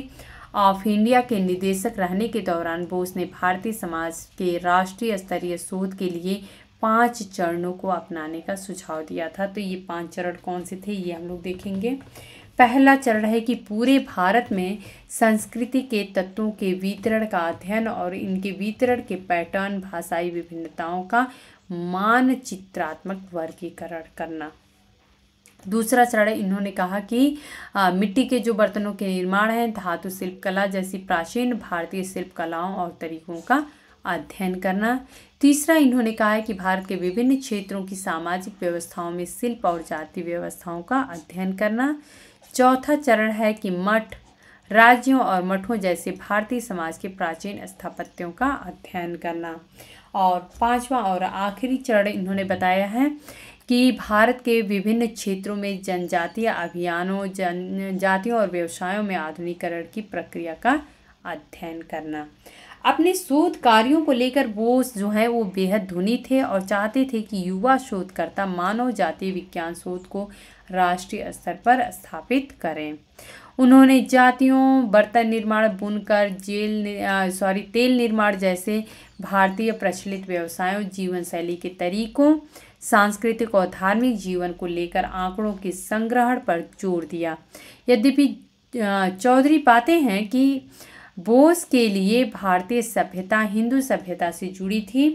ऑफ इंडिया के निदेशक रहने के दौरान बोस ने भारतीय समाज के राष्ट्रीय स्तरीय शोध के लिए पांच चरणों को अपनाने का सुझाव दिया था तो ये पांच चरण कौन से थे ये हम लोग देखेंगे पहला चरण है कि पूरे भारत में संस्कृति के तत्वों के वितरण का अध्ययन और इनके वितरण के पैटर्न भाषाई विभिन्नताओं का मानचित्रात्मक वर्गीकरण करना दूसरा चरण इन्होंने कहा कि आ, मिट्टी के जो बर्तनों के निर्माण हैं धातु शिल्प कला जैसी प्राचीन भारतीय शिल्प कलाओं और तरीकों का अध्ययन करना तीसरा इन्होंने कहा है कि भारत के विभिन्न क्षेत्रों की सामाजिक व्यवस्थाओं में शिल्प और जाति व्यवस्थाओं का अध्ययन करना चौथा चरण है कि मठ राज्यों और मठों जैसे भारतीय समाज के प्राचीन स्थापत्यों का अध्ययन करना और पांचवा और आखिरी चरण इन्होंने बताया है कि भारत के विभिन्न क्षेत्रों में जनजातीय अभियानों जनजातियों और व्यवसायों में आधुनिकरण की प्रक्रिया का अध्ययन करना अपने शोध कार्यों को लेकर बोस जो है वो बेहद धुनी थे और चाहते थे कि युवा शोधकर्ता मानव जाति विज्ञान शोध को राष्ट्रीय स्तर पर स्थापित करें उन्होंने जातियों बर्तन निर्माण बुनकर जेल सॉरी तेल निर्माण जैसे भारतीय प्रचलित व्यवसायों जीवन शैली के तरीकों सांस्कृतिक और धार्मिक जीवन को लेकर आंकड़ों के संग्रहण पर जोर दिया यद्यपि चौधरी पाते हैं कि बोस के लिए भारतीय सभ्यता हिंदू सभ्यता से जुड़ी थी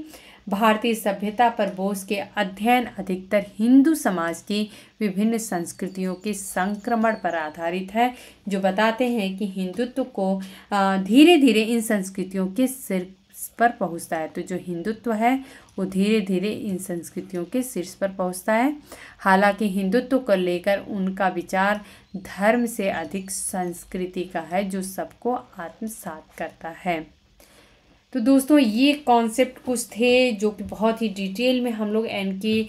भारतीय सभ्यता पर बोस के अध्ययन अधिकतर हिंदू समाज की विभिन्न संस्कृतियों के संक्रमण पर आधारित है जो बताते हैं कि हिंदुत्व को धीरे धीरे इन संस्कृतियों के सिर पर पहुंचता है तो जो हिंदुत्व है वो धीरे धीरे इन संस्कृतियों के शीर्ष पर पहुंचता है हालांकि हिंदुत्व को लेकर उनका विचार धर्म से अधिक संस्कृति का है जो सबको आत्मसात करता है तो दोस्तों ये कॉन्सेप्ट कुछ थे जो कि बहुत ही डिटेल में हम लोग एन के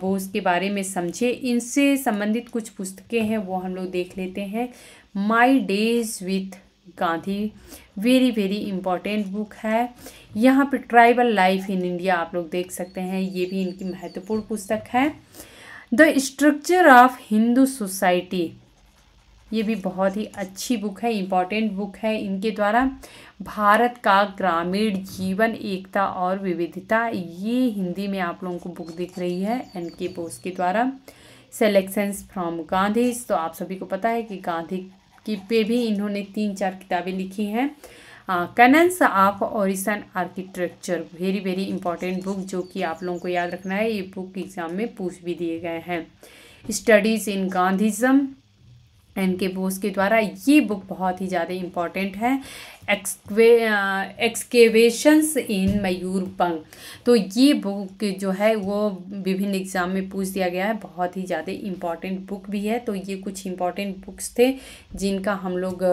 बोस के बारे में समझे इनसे संबंधित कुछ पुस्तकें हैं वो हम लोग देख लेते हैं my days with Gandhi very very important book है यहाँ पे ट्राइबल लाइफ इन इंडिया आप लोग देख सकते हैं ये भी इनकी महत्वपूर्ण पुस्तक है the structure of Hindu society ये भी बहुत ही अच्छी बुक है इम्पॉर्टेंट बुक है इनके द्वारा भारत का ग्रामीण जीवन एकता और विविधता ये हिंदी में आप लोगों को बुक दिख रही है एन के बोस के द्वारा सेलेक्शंस फ्रॉम गांधीज तो आप सभी को पता है कि गांधी की पे भी इन्होंने तीन चार किताबें लिखी हैं canons of Orissan architecture very very important book जो कि आप लोगों को याद रखना है ये बुक एग्ज़ाम में पूछ भी दिए गए हैं स्टडीज़ इन गांधीज़म एन के बोस के द्वारा ये बुक बहुत ही ज़्यादा इम्पॉर्टेंट है एक्सक्वे एक्सकेवेशंस इन मयूरपंग तो ये बुक जो है वो विभिन्न एग्ज़ाम में पूछ दिया गया है बहुत ही ज़्यादा इम्पॉर्टेंट बुक भी है तो ये कुछ इम्पॉर्टेंट बुक्स थे जिनका हम लोग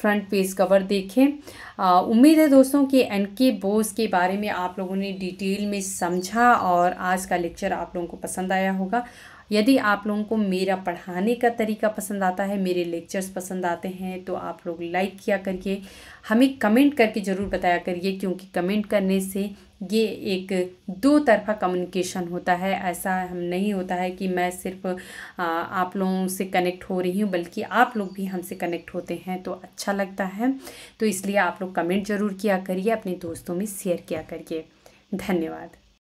फ्रंट पेज कवर देखें uh, उम्मीद है दोस्तों कि एन के बोस के बारे में आप लोगों ने डिटेल में समझा और आज का लेक्चर आप लोगों को पसंद आया होगा यदि आप लोगों को मेरा पढ़ाने का तरीका पसंद आता है मेरे लेक्चर्स पसंद आते हैं तो आप लोग लाइक किया करिए हमें कमेंट करके ज़रूर बताया करिए क्योंकि कमेंट करने से ये एक दो तरफा कम्युनिकेशन होता है ऐसा हम नहीं होता है कि मैं सिर्फ आप लोगों से कनेक्ट हो रही हूँ बल्कि आप लोग भी हमसे कनेक्ट होते हैं तो अच्छा लगता है तो इसलिए आप लोग कमेंट ज़रूर किया करिए अपने दोस्तों में शेयर किया करिए धन्यवाद